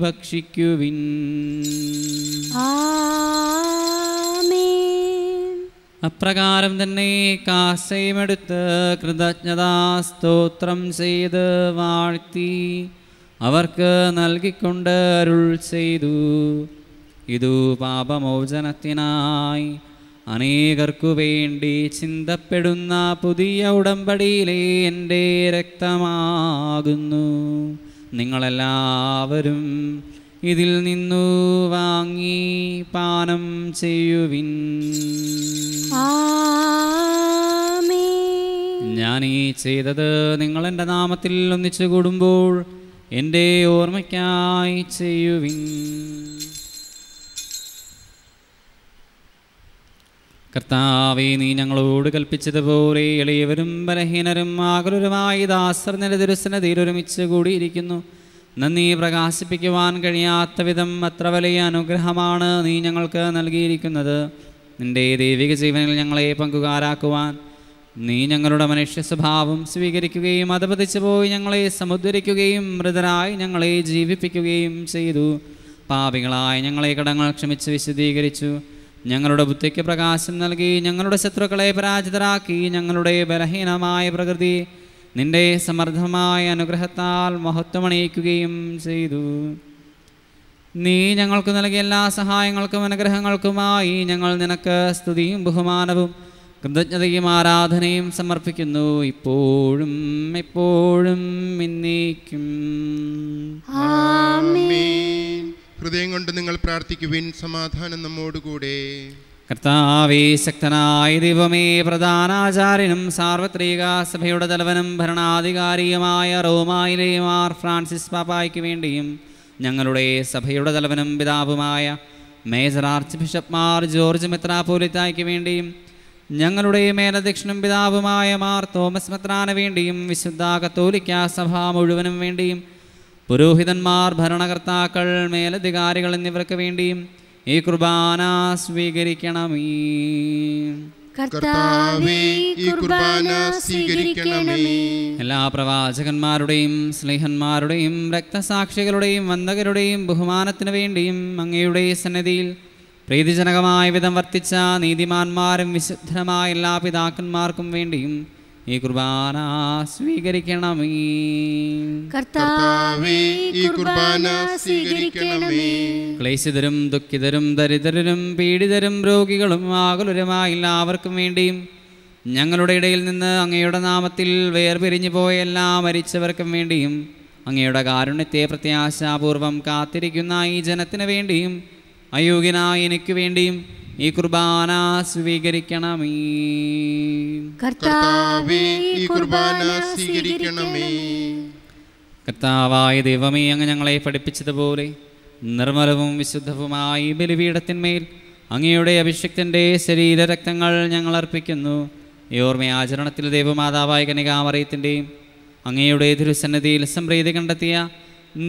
S2: ഭക്ഷിക്കുവിൻ അപ്രകാരം തന്നെ കാസയുമെടുത്ത് കൃതജ്ഞതാ സ്തോത്രം ചെയ്ത് വാഴ്ത്തി അവർക്ക് നൽകിക്കൊണ്ട് അരുൾ ചെയ്തു ഇതു പാപമോചനത്തിനായി അനേകർക്കു വേണ്ടി ചിന്തപ്പെടുന്ന പുതിയ ഉടമ്പടിയിലെ എൻ്റെ രക്തമാകുന്നു നിങ്ങളെല്ലാവരും ഇതിൽ നിന്നു വാങ്ങി പാനം ചെയ്യുവിൻ ഞാൻ ഈ ചെയ്തത് നിങ്ങൾ എൻ്റെ നാമത്തിൽ ഒന്നിച്ചു കൂടുമ്പോൾ എൻ്റെ ഓർമ്മയ്ക്കായി ചെയ്യുവിൻ കർത്താവെ നീ ഞങ്ങളോട് കൽപ്പിച്ചതുപോലെ എളിയവരും ബലഹീനരും ആകുലരുമായി ദാസർ നിന്റെ തീരൊരുമിച്ച് കൂടിയിരിക്കുന്നു നന്ദി പ്രകാശിപ്പിക്കുവാൻ കഴിയാത്ത വിധം അത്ര വലിയ അനുഗ്രഹമാണ് നീ ഞങ്ങൾക്ക് നൽകിയിരിക്കുന്നത് നിന്റെ ദൈവിക ജീവനിൽ ഞങ്ങളെ പങ്കുകാരാക്കുവാൻ നീ ഞങ്ങളുടെ മനുഷ്യ സ്വഭാവം സ്വീകരിക്കുകയും അതപതിച്ചു പോയി ഞങ്ങളെ സമുദ്രിക്കുകയും മൃതരായി ഞങ്ങളെ ജീവിപ്പിക്കുകയും ചെയ്തു പാപികളായ ഞങ്ങളെ കടങ്ങൾ ക്ഷമിച്ച് വിശദീകരിച്ചു ഞങ്ങളുടെ ബുദ്ധിക്ക് പ്രകാശം നൽകി ഞങ്ങളുടെ ശത്രുക്കളെ പരാജിതരാക്കി ഞങ്ങളുടെ ബലഹീനമായ പ്രകൃതി നിന്റെ സമർത്ഥമായ അനുഗ്രഹത്താൽ മഹത്വമണിയിക്കുകയും ചെയ്തു നീ ഞങ്ങൾക്ക് നൽകിയ എല്ലാ സഹായങ്ങൾക്കും അനുഗ്രഹങ്ങൾക്കുമായി ഞങ്ങൾ നിനക്ക് സ്തുതിയും ബഹുമാനവും കൃതജ്ഞതയും ആരാധനയും സമർപ്പിക്കുന്നു ഇപ്പോഴും ഇപ്പോഴും ഇന്നേക്കും
S3: ആമേൻ ഹൃദയം കൊണ്ട് നിങ്ങൾ പ്രാർത്ഥിക്കുവിൻ സമാധാനം നമ്മോടുകൂടെ
S2: കർത്താവേ ശക്തനായ ദൈവമേ പ്രധാനാചാര്യനും സാർവത്രിക സഭയുടെ തലവനും ഭരണാധികാരിയുമായ റോമായിലെ മാർ ഫ്രാൻസിസ് പാപ്പായ്ക്ക് വേണ്ടിയും ഞങ്ങളുടെ സഭയുടെ തലവനും പിതാവുമായ major archbishop Mar George മെത്രാപോലിത്തായ്ക്ക് വേണ്ടിയും ഞങ്ങളുടെ മേലധ്യക്ഷനും പിതാവുമായ മാർ തോമസ് മെത്രാന് വേണ്ടിയും വിശുദ്ധ കത്തോലിക്ക സഭ മുഴുവനും വേണ്ടിയും
S4: പുരോഹിതന്മാർ
S2: ഭരണകർത്താക്കൾ മേലധികാരികൾ എന്നിവർക്ക് വേണ്ടിയും ഈ കുർബാന സ്വീകരിക്കണമേ
S1: കർത്താവേ
S3: ഈ കുർബാന സ്വീകരിക്കണമേ
S2: എല്ലാ പ്രവാചകന്മാരുടെയും സ്നേഹന്മാരുടെയും രക്തസാക്ഷികളുടെയും വന്ദകരുടെയും ബഹുമാനത്തിനു വേണ്ടിയും അങ്ങയുടെ സന്നിധിയിൽ പ്രീതിജനകമായ വിധം വർത്തിച്ച നീതിമാന്മാരും വിശുദ്ധരമായ എല്ലാ പിതാക്കന്മാർക്കും വേണ്ടിയും ഈ കുർബാന സ്വീകരിക്കണമേ
S1: കർത്താവേ ഈ കുർബാന സ്വീകരിക്കണമേ
S2: ക്ലേശിതരും ദുഃഖിതരും ദരിദ്രരും പീഡിതരും രോഗികളും ആകുലരുമായ എല്ലാവർക്കും വേണ്ടിയും ഞങ്ങളുടെ ഇടയിൽ നിന്ന് അങ്ങയുടെ നാമത്തിൽ വേർപിരിഞ്ഞു പോയ എല്ലാ മരിച്ചവർക്കും വേണ്ടിയും അങ്ങയുടെ കാരുണ്യത്തെ പ്രത്യാശാപൂർവം കാത്തിരിക്കുന്ന ഈ ജനത്തിന് വേണ്ടിയും അയോഗ്യനായ എനിക്ക് വേണ്ടിയും ഈ കുർബാന സ്വീകരിക്കണമേ
S3: കർത്താവേ ഈ കുർബാന സ്വീകരിക്കണമേ
S2: കർത്താവായ ദൈവമേ അങ്ങ് ഞങ്ങളെ പഠിപ്പിച്ചതുപോലെ നിർമ്മലവും വിശുദ്ധവുമായി ബലിപീഠത്തിന്മേൽ അങ്ങയുടെ അഭിഷക്തിൻ്റെ ശരീരരക്തങ്ങൾ ഞങ്ങൾ അർപ്പിക്കുന്നു ഈ ആചരണത്തിൽ ദൈവമാതാവായ കനികാമറിയത്തിൻ്റെയും അങ്ങയുടെ തിരുസന്നിധിയിൽ സംപ്രീതി കണ്ടെത്തിയ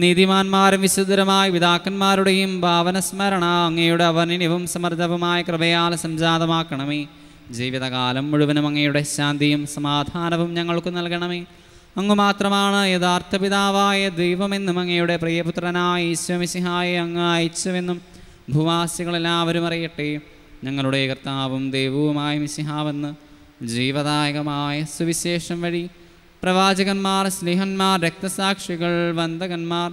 S2: നീതിമാന്മാരും വിശുദ്ധരമായ പിതാക്കന്മാരുടെയും ഭാവനസ്മരണ അങ്ങയുടെ അവനിനിവും സമർദ്ദവുമായ കൃപയാൽ സംജാതമാക്കണമേ ജീവിതകാലം മുഴുവനും അങ്ങയുടെ ശാന്തിയും സമാധാനവും ഞങ്ങൾക്ക് നൽകണമേ അങ്ങ് മാത്രമാണ് യഥാർത്ഥ പിതാവായ ദൈവമെന്നും അങ്ങയുടെ പ്രിയപുത്രനായ ഈശ്വമിസിഹായെ അങ്ങ് അയച്ചുവെന്നും ഭൂവാസികളെല്ലാവരും അറിയട്ടെ ഞങ്ങളുടെ കർത്താവും ദൈവവുമായ മിസിഹാവെന്ന് ജീവദായകമായ സുവിശേഷം വഴി പ്രവാചകന്മാർ സ്നേഹന്മാർ രക്തസാക്ഷികൾ വന്ദകന്മാർ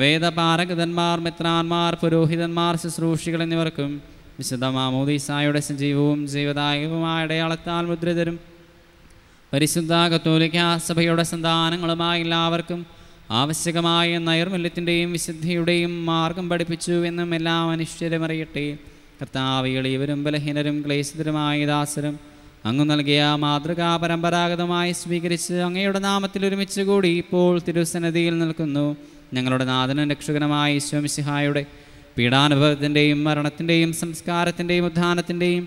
S2: വേദപാരഗതന്മാർ മിത്രാന്മാർ പുരോഹിതന്മാർ ശുശ്രൂഷികൾ എന്നിവർക്കും വിശുദ്ധമാമോദീസായുടെ സജീവവും ജീവദായകവുമായ അടയാളത്താൽ മുദ്രിതരും പരിശുദ്ധ കത്തോലിക്ക സഭയുടെ സന്താനങ്ങളുമായി എല്ലാവർക്കും ആവശ്യകമായ നൈർമല്യത്തിൻ്റെയും വിശുദ്ധിയുടെയും മാർഗം പഠിപ്പിച്ചു എന്നും എല്ലാ മനുഷ്യരും അറിയട്ടെ കർത്താവികൾ ഇവരും ബലഹീനരും ക്ലേശിതരുമായ ദാസരും അങ്ങ് നൽകിയ മാതൃകാ പരമ്പരാഗതമായി സ്വീകരിച്ച് അങ്ങയുടെ നാമത്തിൽ ഒരുമിച്ച് കൂടി ഇപ്പോൾ തിരുസന്നിധിയിൽ നിൽക്കുന്നു ഞങ്ങളുടെ നാഥനും രക്ഷകനുമായ ഈശ്വമിസിഹായുടെ പീഡാനുഭവത്തിൻ്റെയും മരണത്തിൻ്റെയും സംസ്കാരത്തിൻ്റെയും ഉദ്ധാനത്തിൻ്റെയും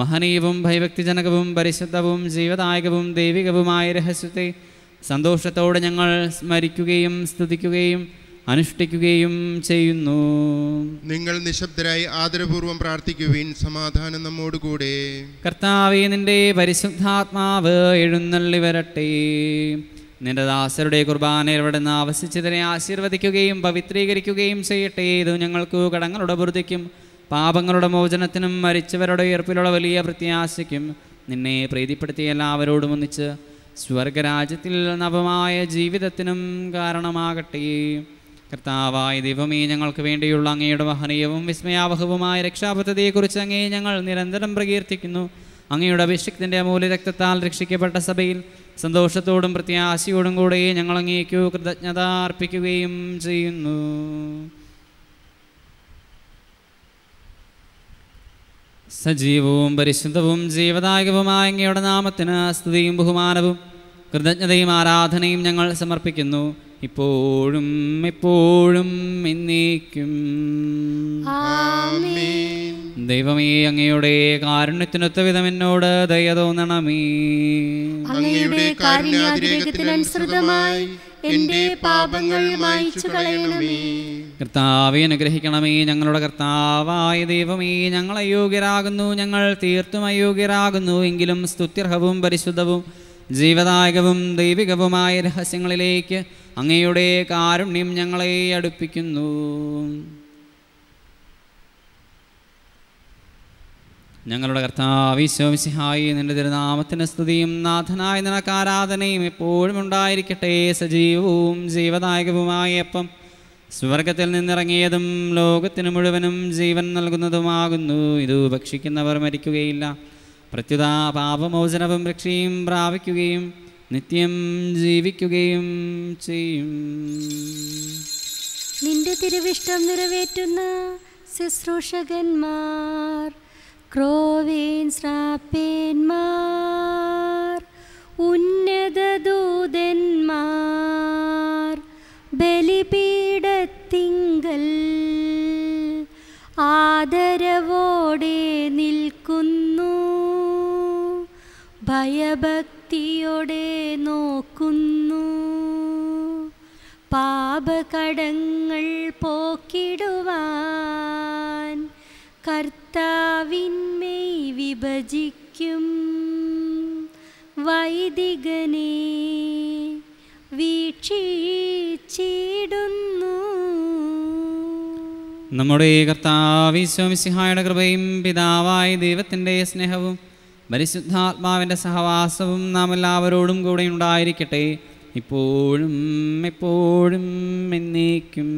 S2: മഹനീയവും ഭയഭക്തിജനകവും പരിശുദ്ധവും ജീവദായകവും ദൈവികവുമായ രഹസ്യത്തെ സന്തോഷത്തോടെ ഞങ്ങൾ സ്മരിക്കുകയും സ്തുതിക്കുകയും അനുഷ്ഠിക്കുകയും ചെയ്യുന്നു നിങ്ങൾ
S3: നിശബ്ദരായി ആദരപൂർവ്വം പ്രാർത്ഥിക്കുവിൻ സമാധാനം നമ്മോടുകൂടെ
S2: കർത്താവെ നിന്റെ പരിശുദ്ധാത്മാവ് എഴുന്നള്ളി വരട്ടെ നിന്റെ ദാസരുടെ കുർബാന നിന്ന് ആവശിച്ചതിനെ ആശീർവദിക്കുകയും പവിത്രീകരിക്കുകയും ചെയ്യട്ടെ ഇത് ഞങ്ങൾക്ക് കടങ്ങളുടെ പൊറുതിക്കും പാപങ്ങളുടെ മോചനത്തിനും മരിച്ചവരുടെ ഉയർപ്പിലുള്ള വലിയ പ്രത്യാശയ്ക്കും നിന്നെ പ്രീതിപ്പെടുത്തിയ എല്ലാവരോടും ഒന്നിച്ച് സ്വർഗരാജ്യത്തിൽ നവമായ ജീവിതത്തിനും കാരണമാകട്ടെ കർത്താവായ ദൈവമേ ഞങ്ങൾക്ക് വേണ്ടിയുള്ള അങ്ങയുടെ മഹനീയവും വിസ്മയാവഹവുമായ രക്ഷാപദ്ധതിയെക്കുറിച്ച് അങ്ങേ ഞങ്ങൾ നിരന്തരം പ്രകീർത്തിക്കുന്നു അങ്ങയുടെ അഭിഷിക്തിൻ്റെ അമൂല്യ രക്തത്താൽ രക്ഷിക്കപ്പെട്ട സഭയിൽ സന്തോഷത്തോടും പ്രത്യാശയോടും കൂടെ ഞങ്ങൾ അങ്ങേക്കു കൃതജ്ഞത അർപ്പിക്കുകയും ചെയ്യുന്നു സജീവവും പരിശുദ്ധവും ജീവദായകവുമായ അങ്ങയുടെ നാമത്തിന് സ്തുതിയും ബഹുമാനവും കൃതജ്ഞതയും ആരാധനയും ഞങ്ങൾ സമർപ്പിക്കുന്നു ഇപ്പോഴും എപ്പോഴും എന്നേക്കും ദൈവമേ അങ്ങയുടെ കാരുണ്യത്തിനൊത്ത വിധം എന്നോട് ദയ തോന്നണമേ അങ്ങയുടെ പാപങ്ങൾ കർത്താവെ അനുഗ്രഹിക്കണമേ ഞങ്ങളുടെ കർത്താവായ ദൈവമേ ഞങ്ങൾ അയോഗ്യരാകുന്നു ഞങ്ങൾ തീർത്തും അയോഗ്യരാകുന്നു എങ്കിലും സ്തുത്യർഹവും പരിശുദ്ധവും ജീവദായകവും ദൈവികവുമായ രഹസ്യങ്ങളിലേക്ക് അങ്ങയുടെ കാരുണ്യം ഞങ്ങളെ അടുപ്പിക്കുന്നു ഞങ്ങളുടെ കർത്താവിശ്വസിഹായി നിന്റെ തിരുനാമത്തിന് സ്തുതിയും നാഥനായ നിനക്ക് ആരാധനയും എപ്പോഴും ഉണ്ടായിരിക്കട്ടെ സജീവവും ജീവദായകവുമായ അപ്പം സ്വർഗത്തിൽ നിന്നിറങ്ങിയതും ലോകത്തിന് മുഴുവനും ജീവൻ നൽകുന്നതുമാകുന്നു ഇത് ഭക്ഷിക്കുന്നവർ മരിക്കുകയില്ല പ്രത്യുത പാപമോചനവും രക്ഷയും പ്രാപിക്കുകയും നിത്യം ജീവിക്കുകയും ചെയ്യും
S1: നിന്റെ തിരുവിഷ്ടം നിറവേറ്റുന്ന ശുശ്രൂഷകന്മാർ ക്രോവേൻ ശ്രാപ്പേന്മാർ ഉന്നത ദൂതന്മാർ ബലിപീഠത്തിങ്കൽ ആദരവോടെ നിൽക്കുന്നു ഭയഭക് ഭക്തിയോടെ നോക്കുന്നു പാപകടങ്ങൾ പോക്കിടുവാൻ കർത്താവിന്മേ വിഭജിക്കും വൈദികനെ വീക്ഷിച്ചിടുന്നു
S2: നമ്മുടെ കർത്താവ് വിശ്വമിസിഹായുടെ കൃപയും പിതാവായ ദൈവത്തിൻ്റെ സ്നേഹവും പരിശുദ്ധാത്മാവിൻ്റെ സഹവാസവും നാം എല്ലാവരോടും കൂടെ ഉണ്ടായിരിക്കട്ടെ ഇപ്പോഴും എപ്പോഴും എന്നേക്കും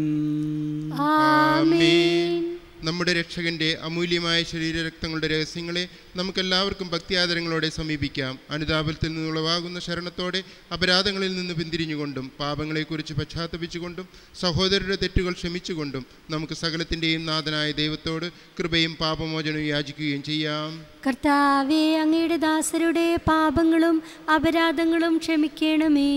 S2: ആമേൻ
S3: നമ്മുടെ രക്ഷകൻ്റെ അമൂല്യമായ ശരീരരക്തങ്ങളുടെ രഹസ്യങ്ങളെ നമുക്കെല്ലാവർക്കും ഭക്തിയാദരങ്ങളോടെ സമീപിക്കാം അനുതാപത്തിൽ നിന്നുളവാകുന്ന ശരണത്തോടെ അപരാധങ്ങളിൽ നിന്ന് പിന്തിരിഞ്ഞുകൊണ്ടും പാപങ്ങളെക്കുറിച്ച് പശ്ചാത്തപിച്ചുകൊണ്ടും സഹോദരരുടെ തെറ്റുകൾ ക്ഷമിച്ചുകൊണ്ടും നമുക്ക് സകലത്തിൻ്റെയും നാഥനായ ദൈവത്തോട് കൃപയും പാപമോചനവും യാചിക്കുകയും ചെയ്യാം
S1: കർത്താവെ അങ്ങയുടെ ദാസരുടെ പാപങ്ങളും അപരാധങ്ങളും ക്ഷമിക്കണമേ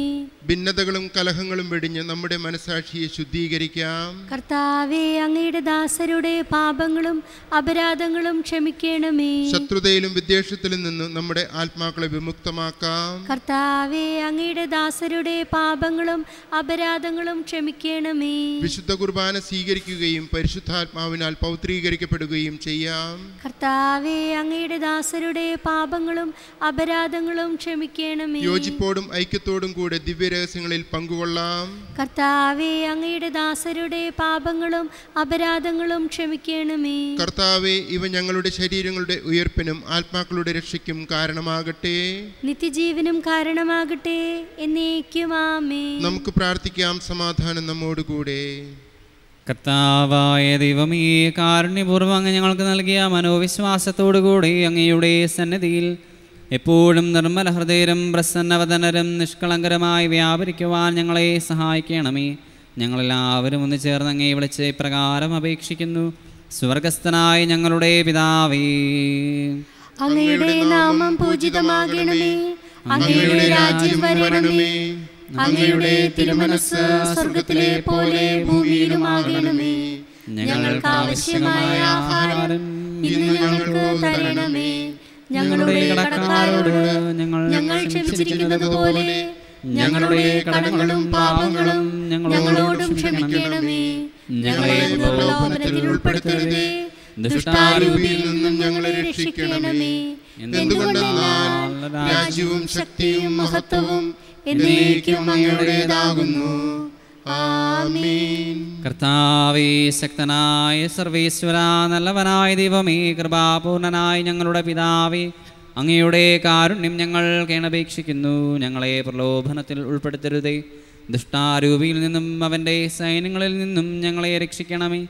S3: ഭിന്നതകളും കലഹങ്ങളും വെടിഞ്ഞ് നമ്മുടെ മനസാക്ഷിയെ ശുദ്ധീകരിക്കാം
S1: കർത്താവെ അങ്ങയുടെ ദാസരുടെ പാപങ്ങളും അപരാധങ്ങളും ക്ഷമിക്കണമേ
S3: ശത്രുതയിലും വിദ്വേഷത്തിലും നിന്ന് നമ്മുടെ ആത്മാക്കളെ വിമുക്തമാക്കാം
S1: കർത്താവെ അങ്ങയുടെ ദാസരുടെ പാപങ്ങളും അപരാധങ്ങളും ക്ഷമിക്കണമേ
S3: വിശുദ്ധ കുർബാന സ്വീകരിക്കുകയും പരിശുദ്ധാത്മാവിനാൽ പൗത്രീകരിക്കപ്പെടുകയും ചെയ്യാം
S1: കർത്താവെ അങ്ങയുടെ ദാസരുടെ പാപങ്ങളും അപരാധങ്ങളും ക്ഷമിക്കണമേ
S3: യോജിപ്പോടും ഐക്യത്തോടും കൂടെ ദിവ്യരഹസ്യങ്ങളിൽ പങ്കുകൊള്ളാം
S1: കർത്താവെ അങ്ങയുടെ ദാസരുടെ പാപങ്ങളും അപരാധങ്ങളും ക്ഷമിക്ക അനുഗ്രഹിക്കണമേ
S3: കർത്താവെ ഇവ ഞങ്ങളുടെ ശരീരങ്ങളുടെ ഉയർപ്പിനും ആത്മാക്കളുടെ രക്ഷയ്ക്കും കാരണമാകട്ടെ
S1: നിത്യജീവനും കാരണമാകട്ടെ എന്നേക്കുമാമേ
S3: നമുക്ക് പ്രാർത്ഥിക്കാം സമാധാനം നമ്മോടുകൂടെ
S2: കർത്താവായ ദൈവം ഈ കാരുണ്യപൂർവ്വം അങ്ങ് ഞങ്ങൾക്ക് നൽകിയ മനോവിശ്വാസത്തോടുകൂടി അങ്ങയുടെ സന്നിധിയിൽ എപ്പോഴും നിർമ്മല ഹൃദയരും പ്രസന്നവതനരും നിഷ്കളങ്കരമായി വ്യാപരിക്കുവാൻ ഞങ്ങളെ സഹായിക്കണമേ ഞങ്ങളെല്ലാവരും ഒന്ന് ചേർന്ന് അങ്ങേ വിളിച്ച് പ്രകാരം അപേക്ഷിക്കുന്നു സ്വർഗസ്ഥനായ ഞങ്ങളുടെ പിതാവേ
S1: അങ്ങയുടെ നാമം പൂജിതമാകണമേ അങ്ങയുടെ രാജ്യം വരണമേ അങ്ങയുടെ തിരുമനസ്
S3: സ്വർഗത്തിലെ പോലെ ഭൂമിയിലുമാകണമേ ഞങ്ങൾക്ക് ആവശ്യമായ
S4: ആഹാരം
S2: ഇന്ന് ഞങ്ങൾക്ക് തരണമേ ഞങ്ങളുടെ ഞങ്ങൾ ക്ഷമിച്ചിരിക്കുന്നത് പോലെ ഞങ്ങളുടെ കടങ്ങളും പാപങ്ങളും ഞങ്ങളോടും ക്ഷമിക്കണമേ
S4: ഞങ്ങളെ പ്രലോഭനത്തിൽ ഉൾപ്പെടുത്തരുതേ
S2: ദുഷ്ടാരൂപിയിൽ നിന്നും ഞങ്ങളെ രക്ഷിക്കണമേ എന്തുകൊണ്ടെന്നാൽ
S3: രാജ്യവും ശക്തിയും മഹത്വവും എന്നേക്കും അങ്ങയുടേതാകുന്നു
S2: കർത്താവേ ശക്തനായ സർവേശ്വര നല്ലവനായ ദൈവമേ കൃപാപൂർണനായ ഞങ്ങളുടെ പിതാവേ അങ്ങയുടെ കാരുണ്യം ഞങ്ങൾ കേണപേക്ഷിക്കുന്നു ഞങ്ങളെ പ്രലോഭനത്തിൽ ഉൾപ്പെടുത്തരുതേ ദുഷ്ടാരൂപിയിൽ നിന്നും അവൻ്റെ സൈന്യങ്ങളിൽ നിന്നും ഞങ്ങളെ രക്ഷിക്കണമേ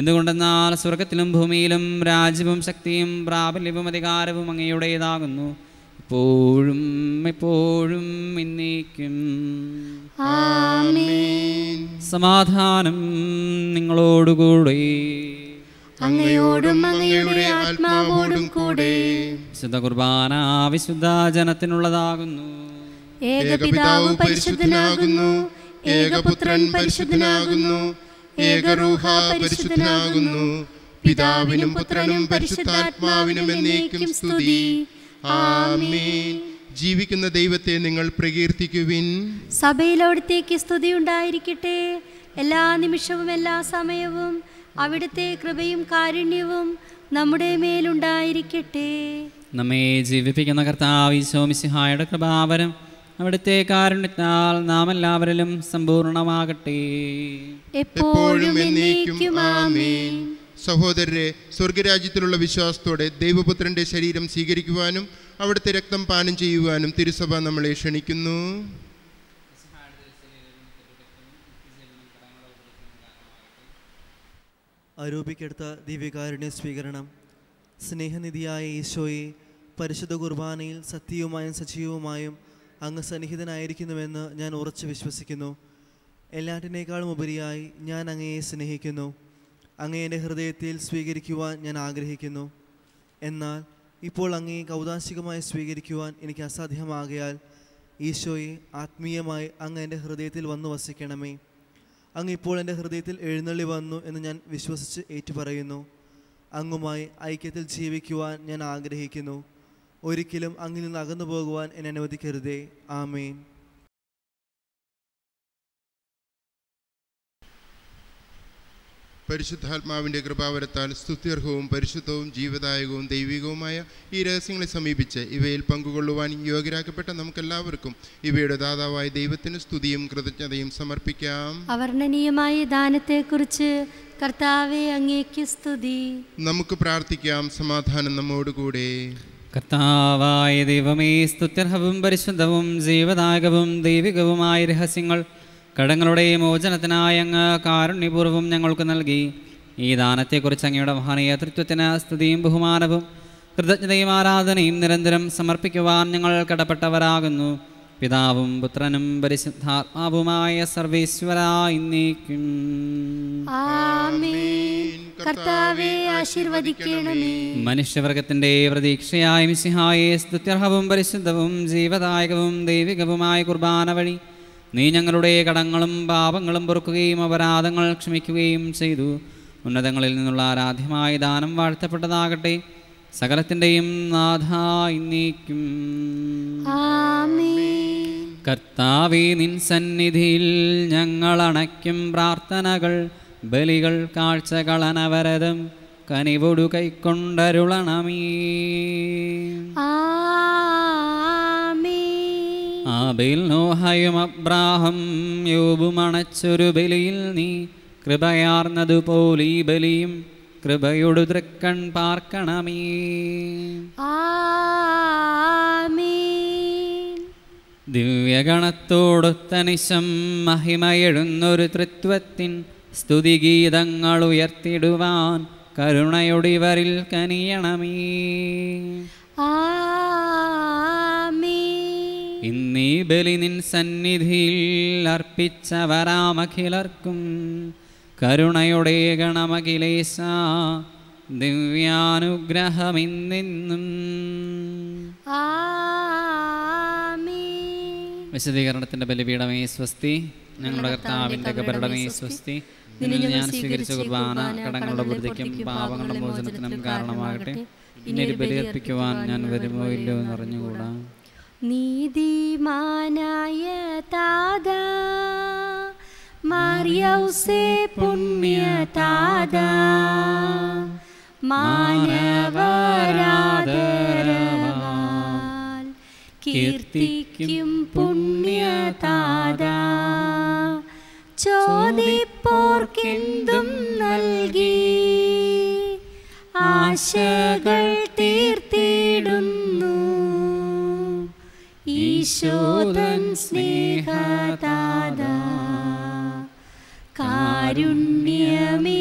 S2: എന്തുകൊണ്ടെന്നാൽ സ്വർഗത്തിലും ഭൂമിയിലും രാജ്യവും ശക്തിയും പ്രാബല്യവും അധികാരവും അങ്ങയുടേതാകുന്നു എപ്പോഴും എപ്പോഴും ഇന്നേക്കും സമാധാനം നിങ്ങളോടുകൂടി അങ്ങയോടും അങ്ങയുടെ ആത്മാവോടും കൂടെ വിശുദ്ധ കുർബാന വിശുദ്ധ ജനത്തിനുള്ളതാകുന്നു
S3: ഏകപിതാവ് പരിശുദ്ധനാകുന്നു ഏകപുത്രൻ പരിശുദ്ധനാകുന്നു ഏകരൂഹ പരിശുദ്ധനാകുന്നു പിതാവിനും പുത്രനും പരിശുദ്ധാത്മാവിനും എന്നേക്കും സ്തുതി ആമീൻ ജീവിക്കുന്ന ദൈവത്തെ നിങ്ങൾ പ്രകീർത്തിക്കുവിൻ
S1: സഭയിലോടത്തേക്ക് സ്തുതി ഉണ്ടായിരിക്കട്ടെ എല്ലാ നിമിഷവും എല്ലാ സമയവും അവിടുത്തെ കൃപയും കാരുണ്യവും നമ്മുടെ മേലുണ്ടായിരിക്കട്ടെ
S2: നമ്മെ ജീവിപ്പിക്കുന്ന കർത്താവ് സോമിസിഹായുടെ കൃപാവരം അവിടുത്തെ കാരുണ്യത്താൽ നാം എല്ലാവരിലും സമ്പൂർണമാകട്ടെ
S3: എപ്പോഴും സഹോദരരെ സ്വർഗരാജ്യത്തിലുള്ള വിശ്വാസത്തോടെ ദൈവപുത്രന്റെ ശരീരം സ്വീകരിക്കുവാനും അവിടുത്തെ രക്തം പാനം ചെയ്യുവാനും തിരുസഭ നമ്മളെ ക്ഷണിക്കുന്നു
S4: ആരോപിക്കെടുത്ത ദിവ്യകാരുണ്യ സ്വീകരണം സ്നേഹനിധിയായ ഈശോയെ പരിശുദ്ധ കുർബാനയിൽ സത്യവുമായും സജീവവുമായും അങ്ങ് സന്നിഹിതനായിരിക്കുന്നുവെന്ന് ഞാൻ ഉറച്ചു വിശ്വസിക്കുന്നു എല്ലാറ്റിനേക്കാളും ഉപരിയായി ഞാൻ അങ്ങയെ സ്നേഹിക്കുന്നു അങ്ങേ ഹൃദയത്തിൽ സ്വീകരിക്കുവാൻ ഞാൻ ആഗ്രഹിക്കുന്നു എന്നാൽ ഇപ്പോൾ അങ്ങയെ കൗതാശികമായി സ്വീകരിക്കുവാൻ എനിക്ക് അസാധ്യമാകയാൽ ഈശോയെ ആത്മീയമായി അങ്ങ് എൻ്റെ ഹൃദയത്തിൽ വന്നു വസിക്കണമേ അങ്ങ് ഇപ്പോൾ എൻ്റെ ഹൃദയത്തിൽ എഴുന്നള്ളി വന്നു എന്ന് ഞാൻ വിശ്വസിച്ച് ഏറ്റുപറയുന്നു അങ്ങുമായി ഐക്യത്തിൽ ജീവിക്കുവാൻ ഞാൻ ആഗ്രഹിക്കുന്നു ഒരിക്കലും അങ്ങിൽ നിന്ന് അകന്നു പോകുവാൻ എന്നെ അനുവദിക്കരുതേ ആമേൻ പരിശുദ്ധാത്മാവിൻ്റെ കൃപാവരത്താൽ
S3: സ്തുത്യർഹവും പരിശുദ്ധവും ജീവദായകവും ദൈവികവുമായ ഈ രഹസ്യങ്ങളെ സമീപിച്ച് ഇവയിൽ പങ്കുകൊള്ളുവാൻ യോഗ്യരാക്കപ്പെട്ട നമുക്കെല്ലാവർക്കും ഇവയുടെ ദാതാവായ ദൈവത്തിന് സ്തുതിയും കൃതജ്ഞതയും സമർപ്പിക്കാം
S1: അവർണനീയമായ ദാനത്തെക്കുറിച്ച് കർത്താവെ അങ്ങേക്ക് സ്തുതി
S3: നമുക്ക് പ്രാർത്ഥിക്കാം സമാധാനം നമ്മോടുകൂടെ
S2: കർത്താവായ ദൈവമേ സ്തുത്യർഹവും പരിശുദ്ധവും ജീവദായകവും ദൈവികവുമായ രഹസ്യങ്ങൾ കടങ്ങളുടെ മോചനത്തിനായി അങ്ങ് കാരുണ്യപൂർവ്വം ഞങ്ങൾക്ക് നൽകി ഈ ദാനത്തെക്കുറിച്ച് അങ്ങയുടെ മഹാനീയ തൃത്വത്തിന് സ്തുതിയും ബഹുമാനവും കൃതജ്ഞതയും ആരാധനയും നിരന്തരം സമർപ്പിക്കുവാൻ ഞങ്ങൾ കടപ്പെട്ടവരാകുന്നു പിതാവും പുത്രനും പരിശുദ്ധാത്മാവുമായ സർവേശ്വര മനുഷ്യവർഗത്തിന്റെ പ്രതീക്ഷയായും മിസിഹായെ സ്തുത്യർഹവും പരിശുദ്ധവും ജീവദായകവും ദൈവികവുമായ കുർബാന വഴി നീ ഞങ്ങളുടെ കടങ്ങളും പാപങ്ങളും പൊറുക്കുകയും അപരാധങ്ങൾ ക്ഷമിക്കുകയും ചെയ്തു ഉന്നതങ്ങളിൽ നിന്നുള്ള ആരാധ്യമായ ദാനം വാഴ്ത്തപ്പെട്ടതാകട്ടെ സകലത്തിൻ്റെയും നാഥ നീക്കും കർത്താവേ നിൻ സന്നിധിയിൽ ഞങ്ങൾ അണയ്ക്കും പ്രാർത്ഥനകൾ ബലികൾ കാഴ്ചകൾ അനവരതും കനിവൊടു കൈക്കൊണ്ടരുളണമീ ആ അബിൽ നോഹയും അബ്രാഹം യോബും അണച്ചൊരു ബലിയിൽ നീ കൃപയാർന്നതുപോലെ ഈ ബലിയും കൃപയോട് തൃക്കൺ പാർക്കണമേ ദിവ്യഗണത്തോടൊത്തനിശം മഹിമയെഴുന്നൊരു തൃത്വത്തിൻ സ്തുതിഗീതങ്ങൾ ഉയർത്തിടുവാൻ കരുണയൊടിവരിൽ കനിയണമേ ആ ഇന്നീ ബലി നിൻ സന്നിധിയിൽ അർപ്പിച്ചവരാമഖിലർക്കും കരുണയുടെ ഗണമഖിലേശ ദിവ്യാനുഗ്രഹമിന്നും വിശദീകരണത്തിന്റെ ബലിപീഠമേ സ്വസ്തി ഞങ്ങളുടെ കർത്താവിന്റെ കബരടമേ സ്വസ്തി ഞാൻ സ്വീകരിച്ച കുർബാന കടങ്ങളുടെ വൃദ്ധിക്കും പാപങ്ങളുടെ മോചനത്തിനും കാരണമാകട്ടെ ഇനി ഒരു ബലിയർപ്പിക്കുവാൻ ഞാൻ വരുമോ ഇല്ലയോ എന്നറിഞ്ഞുകൂടാ
S1: നീതിമാനായ താത മാറിയൗസേ പുണ്യ താത മാനവരാദരവാൽ കീർത്തിക്കും പുണ്യ താത ചോദിപ്പോർക്കെന്തും നൽകി ആശകൾ തീർത്തിടും ഈശോതൻ സ്നേഹതാദാ കാരുണ്യമേകിടണേ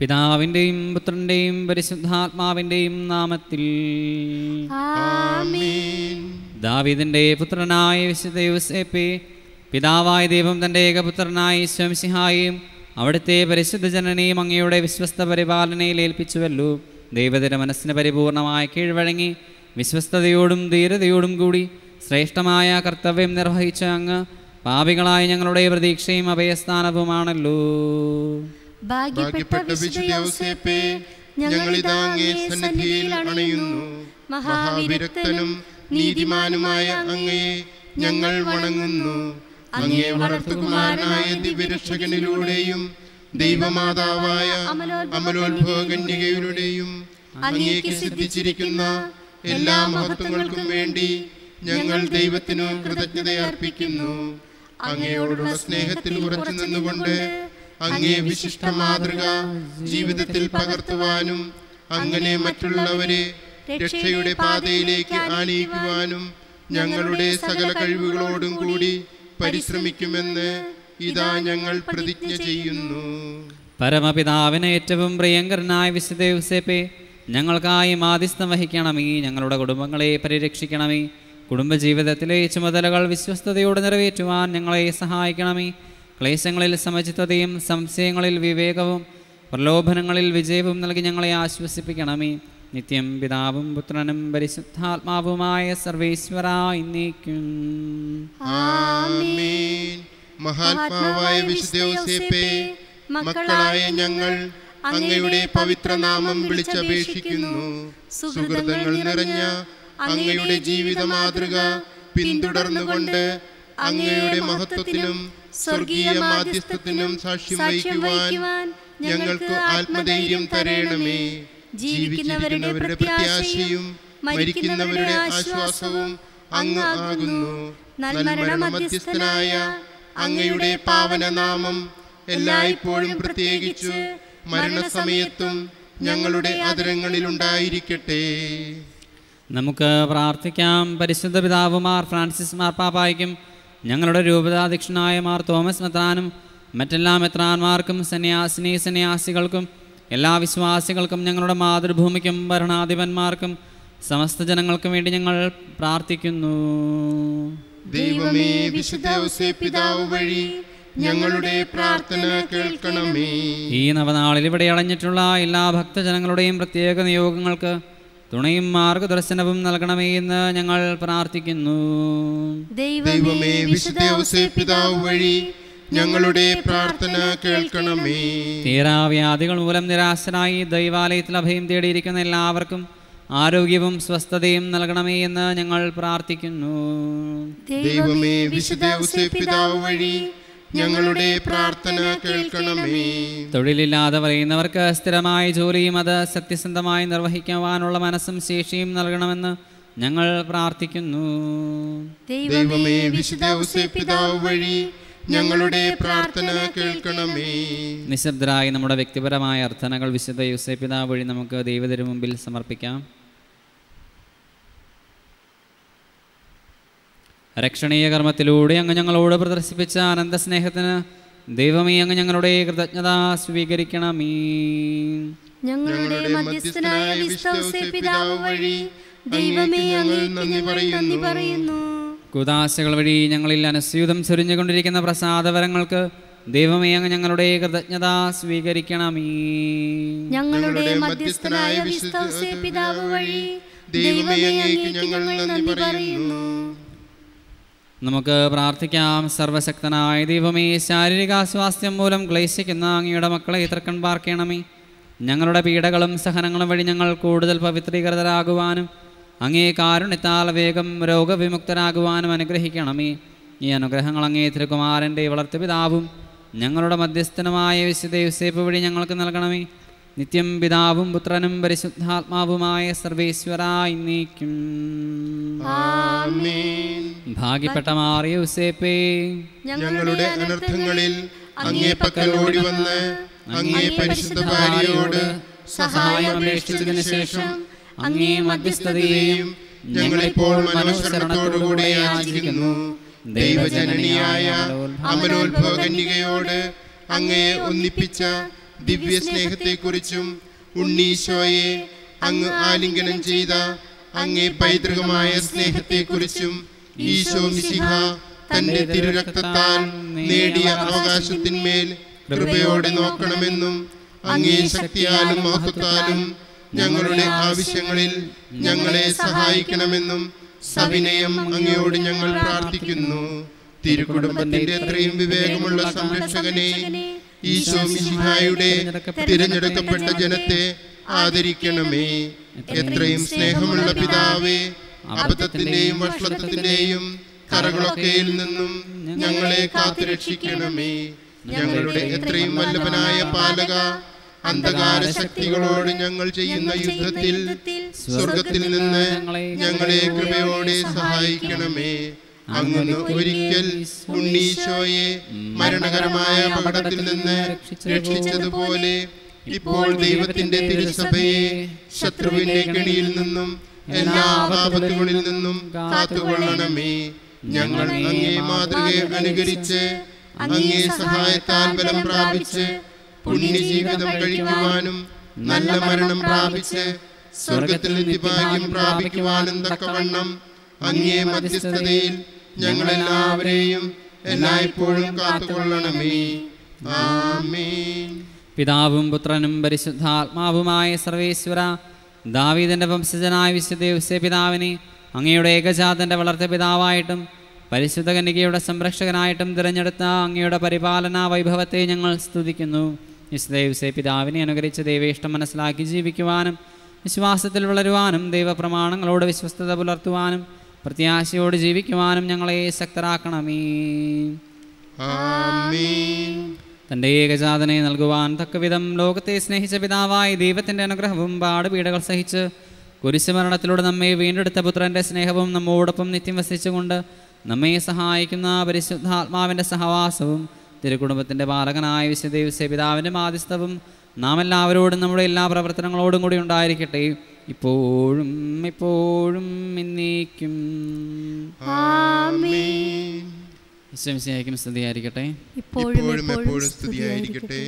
S2: പിതാവിൻ്റെയും പുത്രൻ്റെയും പരിശുദ്ധാത്മാവിൻ്റെയും നാമത്തിൽ ദാവിദിൻ്റെ പുത്രനായ വിശുദ്ധ പിതാവായ ദൈവം തൻ്റെ ഏകപുത്രനായി സ്വംസിഹായും അവിടുത്തെ പരിശുദ്ധ ജനനെയും അങ്ങയുടെ വിശ്വസ്ത പരിപാലനയിൽ ഏൽപ്പിച്ചുവല്ലോ ദൈവത്തിൻ്റെ മനസ്സിന് പരിപൂർണമായി കീഴ്വഴങ്ങി വിശ്വസ്തയോടും ധീരതയോടും കൂടി ശ്രേഷ്ഠമായ കർത്തവ്യം നിർവഹിച്ച അങ്ങ് പാപികളായ ഞങ്ങളുടെ പ്രതീക്ഷയും അഭയസ്ഥാനവുമാണല്ലോ
S1: ഭാഗ്യപ്പെട്ട
S3: സന്നിധിയിൽ അണയുന്നു നീതിമാനുമായ അങ്ങയെ ഞങ്ങൾ വണങ്ങുന്നു അങ്ങേ വളർത്തുകുമാരനായ ദിവ്യരക്ഷകനിലൂടെയും ദൈവമാതാവായ അമലോത്ഭവ അങ്ങേക്ക് സിദ്ധിച്ചിരിക്കുന്ന എല്ലാ മഹത്വങ്ങൾക്കും വേണ്ടി ഞങ്ങൾ ദൈവത്തിനു കൃതജ്ഞത അർപ്പിക്കുന്നു അങ്ങയോടുള്ള സ്നേഹത്തിൽ ഉറച്ചു നിന്നുകൊണ്ട് അങ്ങേ വിശിഷ്ട മാതൃക ജീവിതത്തിൽ പകർത്തുവാനും അങ്ങനെ മറ്റുള്ളവരെ രക്ഷയുടെ പാതയിലേക്ക് ആനയിക്കുവാനും
S2: ഞങ്ങളുടെ സകല കഴിവുകളോടും
S3: കൂടി പരിശ്രമിക്കുമെന്ന് ഇതാ ഞങ്ങൾ പ്രതിജ്ഞ ചെയ്യുന്നു
S2: പരമപിതാവിന് ഏറ്റവും പ്രിയങ്കരനായ വിശുദ്ധ ഞങ്ങൾക്കായി മാധ്യസ്ഥം വഹിക്കണമേ ഞങ്ങളുടെ കുടുംബങ്ങളെ പരിരക്ഷിക്കണമേ കുടുംബജീവിതത്തിലെ ചുമതലകൾ വിശ്വസ്തയോടെ നിറവേറ്റുവാൻ ഞങ്ങളെ സഹായിക്കണമേ ക്ലേശങ്ങളിൽ സമചിത്വതയും സംശയങ്ങളിൽ വിവേകവും പ്രലോഭനങ്ങളിൽ വിജയവും നൽകി ഞങ്ങളെ ആശ്വസിപ്പിക്കണമേ നിത്യം പിതാവും പുത്രനും പരിശുദ്ധാത്മാവുമായ സർവേശ്വരായി നീക്കും മഹാത്മാവായ വിശുദ്ധയോസേപ്പേ മക്കളായ ഞങ്ങൾ അങ്ങയുടെ പവിത്രനാമം വിളിച്ചപേക്ഷിക്കുന്നു
S3: സുഹൃതങ്ങൾ നിറഞ്ഞ അങ്ങയുടെ ജീവിത മാതൃക പിന്തുടർന്നുകൊണ്ട് അങ്ങയുടെ മഹത്വത്തിനും സ്വർഗീയ മാധ്യസ്ഥത്തിനും സാക്ഷ്യം വഹിക്കുവാൻ ഞങ്ങൾക്ക് ആത്മധൈര്യം തരയണമേ ജീവിക്കുന്നവരുടെ പ്രത്യാശയും
S2: മരിക്കുന്നവരുടെ ആശ്വാസവും
S3: അങ്ങ് ആകുന്നു നൽമരണ മധ്യസ്ഥനായ അങ്ങയുടെ പാവനനാമം എല്ലായ്പ്പോഴും പ്രത്യേകിച്ച് മരണസമയത്തും ഞങ്ങളുടെ അതിരങ്ങളിലുണ്ടായിരിക്കട്ടെ
S2: നമുക്ക് പ്രാർത്ഥിക്കാം പരിശുദ്ധ പിതാവുമാർ ഫ്രാൻസിസ് മാർപ്പാപ്പായ്ക്കും ഞങ്ങളുടെ രൂപതാധ്യക്ഷനായ മാർ തോമസ് മെത്രാനും മറ്റെല്ലാ മെത്രാന്മാർക്കും സന്യാസിനി സന്യാസികൾക്കും എല്ലാ വിശ്വാസികൾക്കും ഞങ്ങളുടെ മാതൃഭൂമിക്കും ഭരണാധിപന്മാർക്കും സമസ്ത ജനങ്ങൾക്കും വേണ്ടി ഞങ്ങൾ പ്രാർത്ഥിക്കുന്നു ദൈവമേ
S3: വിശുദ്ധ പിതാവ് വഴി ഞങ്ങളുടെ പ്രാർത്ഥന കേൾക്കണമേ
S2: ഈ നവനാളിൽ ഇവിടെ അടഞ്ഞിട്ടുള്ള എല്ലാ ഭക്തജനങ്ങളുടെയും പ്രത്യേക നിയോഗങ്ങൾക്ക് തുണയും മാർഗദർശനവും നൽകണമേ എന്ന് ഞങ്ങൾ പ്രാർത്ഥിക്കുന്നു ദൈവമേ
S3: വിശുദ്ധ പിതാവ് വഴി ഞങ്ങളുടെ പ്രാർത്ഥന കേൾക്കണമേ
S2: തീരാവ്യാധികൾ മൂലം നിരാശനായി ദൈവാലയത്തിൽ അഭയം തേടിയിരിക്കുന്ന എല്ലാവർക്കും ആരോഗ്യവും സ്വസ്ഥതയും നൽകണമേ എന്ന് ഞങ്ങൾ പ്രാർത്ഥിക്കുന്നു ദൈവമേ പിതാവ്
S3: വഴി ഞങ്ങളുടെ പ്രാർത്ഥന കേൾക്കണമേ
S2: തൊഴിലില്ലാതെ പറയുന്നവർക്ക് സ്ഥിരമായ ജോലിയും അത് സത്യസന്ധമായി നിർവഹിക്കുവാനുള്ള മനസ്സും ശേഷിയും നൽകണമെന്ന് ഞങ്ങൾ പ്രാർത്ഥിക്കുന്നു ദൈവമേ
S3: വിശുദ്ധ പിതാവ് വഴി ഞങ്ങളുടെ പ്രാർത്ഥന കേൾക്കണമേ
S2: നിശബ്ദരായി നമ്മുടെ വ്യക്തിപരമായ അർത്ഥനകൾ വിശുദ്ധ യുസേപിതാ വഴി നമുക്ക് ദൈവത്തിനു മുമ്പിൽ സമർപ്പിക്കാം രക്ഷണീയ കർമ്മത്തിലൂടെ അങ്ങ് ഞങ്ങളോട് പ്രദർശിപ്പിച്ച അനന്ത സ്നേഹത്തിന് ദൈവമേ അങ്ങ് ഞങ്ങളുടെ കൃതജ്ഞത സ്വീകരിക്കണമേ ഞങ്ങളുടെ
S1: മധ്യസ്ഥനായ
S3: പിതാവ് വഴി ദൈവമേ അങ്ങ് നന്ദി പറയുന്നു
S2: കുദാശകൾ വഴി ഞങ്ങളിൽ അനസ്യൂതം ചൊരിഞ്ഞുകൊണ്ടിരിക്കുന്ന പ്രസാദവരങ്ങൾക്ക് ദൈവമേ അങ്ങ് ഞങ്ങളുടെ കൃതജ്ഞത സ്വീകരിക്കണമേ ഞങ്ങളുടെ മധ്യസ്ഥനായ
S1: പിതാവ് വഴി
S2: ദൈവമേ
S3: ഞങ്ങൾ നന്ദി പറയുന്നു
S2: നമുക്ക് പ്രാർത്ഥിക്കാം സർവശക്തനായ ദൈവമേ ശാരീരിക സ്വാസ്ഥ്യം മൂലം ക്ലേശിക്കുന്ന അങ്ങയുടെ മക്കളെ ഇത്രക്കൺ പാർക്കണമേ ഞങ്ങളുടെ പീഡകളും സഹനങ്ങളും വഴി ഞങ്ങൾ കൂടുതൽ പവിത്രീകൃതരാകുവാനും അങ്ങേ കാരുണ്യത്താൽ വേഗം രോഗവിമുക്തരാകുവാനും അനുഗ്രഹിക്കണമേ ഈ അനുഗ്രഹങ്ങൾ അങ്ങേ തിരുകുമാരൻ്റെ വളർത്തുപിതാവും ഞങ്ങളുടെ മധ്യസ്ഥനുമായ വിശുദ്ധ യുസേപ്പ് വഴി ഞങ്ങൾക്ക് നൽകണമേ നിത്യം പിതാവും പുത്രനും പരിശുദ്ധാത്മാവുമായ സർവേശ്വരായി നീക്കും ഭാഗ്യപ്പെട്ട മാറിയ ഉസേപ്പേ ഞങ്ങളുടെ അനർത്ഥങ്ങളിൽ അങ്ങേ പക്കൽ ഓടി വന്ന് അങ്ങേ പരിശുദ്ധ ഭാര്യയോട് സഹായം അപേക്ഷിച്ചതിനു ശേഷം അങ്ങേ
S3: മധ്യസ്ഥതയെയും ഞങ്ങളിപ്പോൾ മനോശരണത്തോടുകൂടെ ആചരിക്കുന്നു ദൈവജനനിയായ അമരോത്ഭവ കന്യകയോട് അങ്ങയെ ഒന്നിപ്പിച്ച ദിവ്യ സ്നേഹത്തെക്കുറിച്ചും ഉണ്ണീശോയെ അങ്ങ് ആലിംഗനം ചെയ്ത അങ്ങേ പൈതൃകമായ സ്നേഹത്തെക്കുറിച്ചും ഈശോ മിശിഹ തന്റെ തിരുരക്തത്താൽ നേടിയ അവകാശത്തിന്മേൽ കൃപയോടെ നോക്കണമെന്നും അങ്ങേ ശക്തിയാലും മഹത്വത്താലും ഞങ്ങളുടെ ആവശ്യങ്ങളിൽ ഞങ്ങളെ സഹായിക്കണമെന്നും സവിനയം അങ്ങയോട് ഞങ്ങൾ പ്രാർത്ഥിക്കുന്നു തിരുകുടുംബത്തിന്റെ അത്രയും വിവേകമുള്ള സംരക്ഷകനെ ഈശോ മിശിഹായുടെ തിരഞ്ഞെടുക്കപ്പെട്ട ജനത്തെ ആദരിക്കണമേ എത്രയും സ്നേഹമുള്ള പിതാവേ അബദ്ധത്തിന്റെയും വഷളത്വത്തിന്റെയും കറകളൊക്കെയിൽ നിന്നും ഞങ്ങളെ കാത്തുരക്ഷിക്കണമേ ഞങ്ങളുടെ എത്രയും വല്ലഭനായ പാലക അന്ധകാര ശക്തികളോട് ഞങ്ങൾ ചെയ്യുന്ന യുദ്ധത്തിൽ സ്വർഗത്തിൽ നിന്ന് ഞങ്ങളെ കൃപയോടെ സഹായിക്കണമേ അങ്ങനെ ഒരിക്കൽ ഉണ്ണീശോയെ
S2: മരണകരമായ അപകടത്തിൽ നിന്ന് രക്ഷിച്ചതുപോലെ
S3: ഇപ്പോൾ ദൈവത്തിന്റെ തിരുസഭയെ ശത്രുവിന്റെ കെണിയിൽ നിന്നും എല്ലാ ആപത്തുകളിൽ നിന്നും കാത്തുകൊള്ളണമേ ഞങ്ങൾ അങ്ങേ മാതൃകയെ അനുകരിച്ച് അങ്ങേ സഹായത്താൽ ബലം പ്രാപിച്ച് പുണ്യജീവിതം കഴിക്കുവാനും നല്ല മരണം പ്രാപിച്ച് സ്വർഗത്തിൽ നിത്യഭാഗ്യം പ്രാപിക്കുവാനും തക്കവണ്ണം അങ്ങേ മധ്യസ്ഥതയിൽ ഞങ്ങളെല്ലാവരെയും എല്ലായ്പ്പോഴും കാത്തുകൊള്ളണമേ ആമേൻ
S2: പിതാവും പുത്രനും പരിശുദ്ധാത്മാവുമായ സർവേശ്വര ദാവീദിൻ്റെ വംശജനായ വിശുദ്ധ പിതാവിനെ അങ്ങയുടെ ഏകജാതൻ്റെ വളർത്ത പിതാവായിട്ടും പരിശുദ്ധ കനികയുടെ സംരക്ഷകനായിട്ടും തിരഞ്ഞെടുത്ത അങ്ങയുടെ പരിപാലന വൈഭവത്തെ ഞങ്ങൾ സ്തുതിക്കുന്നു വിശുദ്ധ യുസേ പിതാവിനെ അനുഗ്രഹിച്ച ദൈവേഷ്ടം മനസ്സിലാക്കി ജീവിക്കുവാനും വിശ്വാസത്തിൽ വളരുവാനും ദൈവപ്രമാണങ്ങളോട് വിശ്വസ്തത പുലർത്തുവാനും പ്രത്യാശയോട് ജീവിക്കുവാനും ഞങ്ങളെ ശക്തരാക്കണമേ തൻ്റെ ഏകജാതനെ നൽകുവാൻ തക്കവിധം ലോകത്തെ സ്നേഹിച്ച പിതാവായി ദൈവത്തിൻ്റെ അനുഗ്രഹവും പാടുപീടകൾ സഹിച്ച് കുരിശുമരണത്തിലൂടെ നമ്മെ വീണ്ടെടുത്ത പുത്രൻ്റെ സ്നേഹവും നമ്മോടൊപ്പം നിത്യം വസിച്ചുകൊണ്ട് നമ്മെ സഹായിക്കുന്ന പരിശുദ്ധാത്മാവിൻ്റെ സഹവാസവും തിരുക്കുടുംബത്തിൻ്റെ പാലകനായ വിശുദ്ധ യുസേപിതാവിൻ്റെ മാധ്യസ്ഥവും നാം എല്ലാവരോടും നമ്മുടെ എല്ലാ പ്രവർത്തനങ്ങളോടും കൂടി ഉണ്ടായിരിക്കട്ടെ ഇപ്പോഴും ഇപ്പോഴും ഇന്നേക്കും സ്തുതിയായിരിക്കട്ടെ ഇപ്പോഴും എപ്പോഴും സ്തുതിയായിരിക്കട്ടെ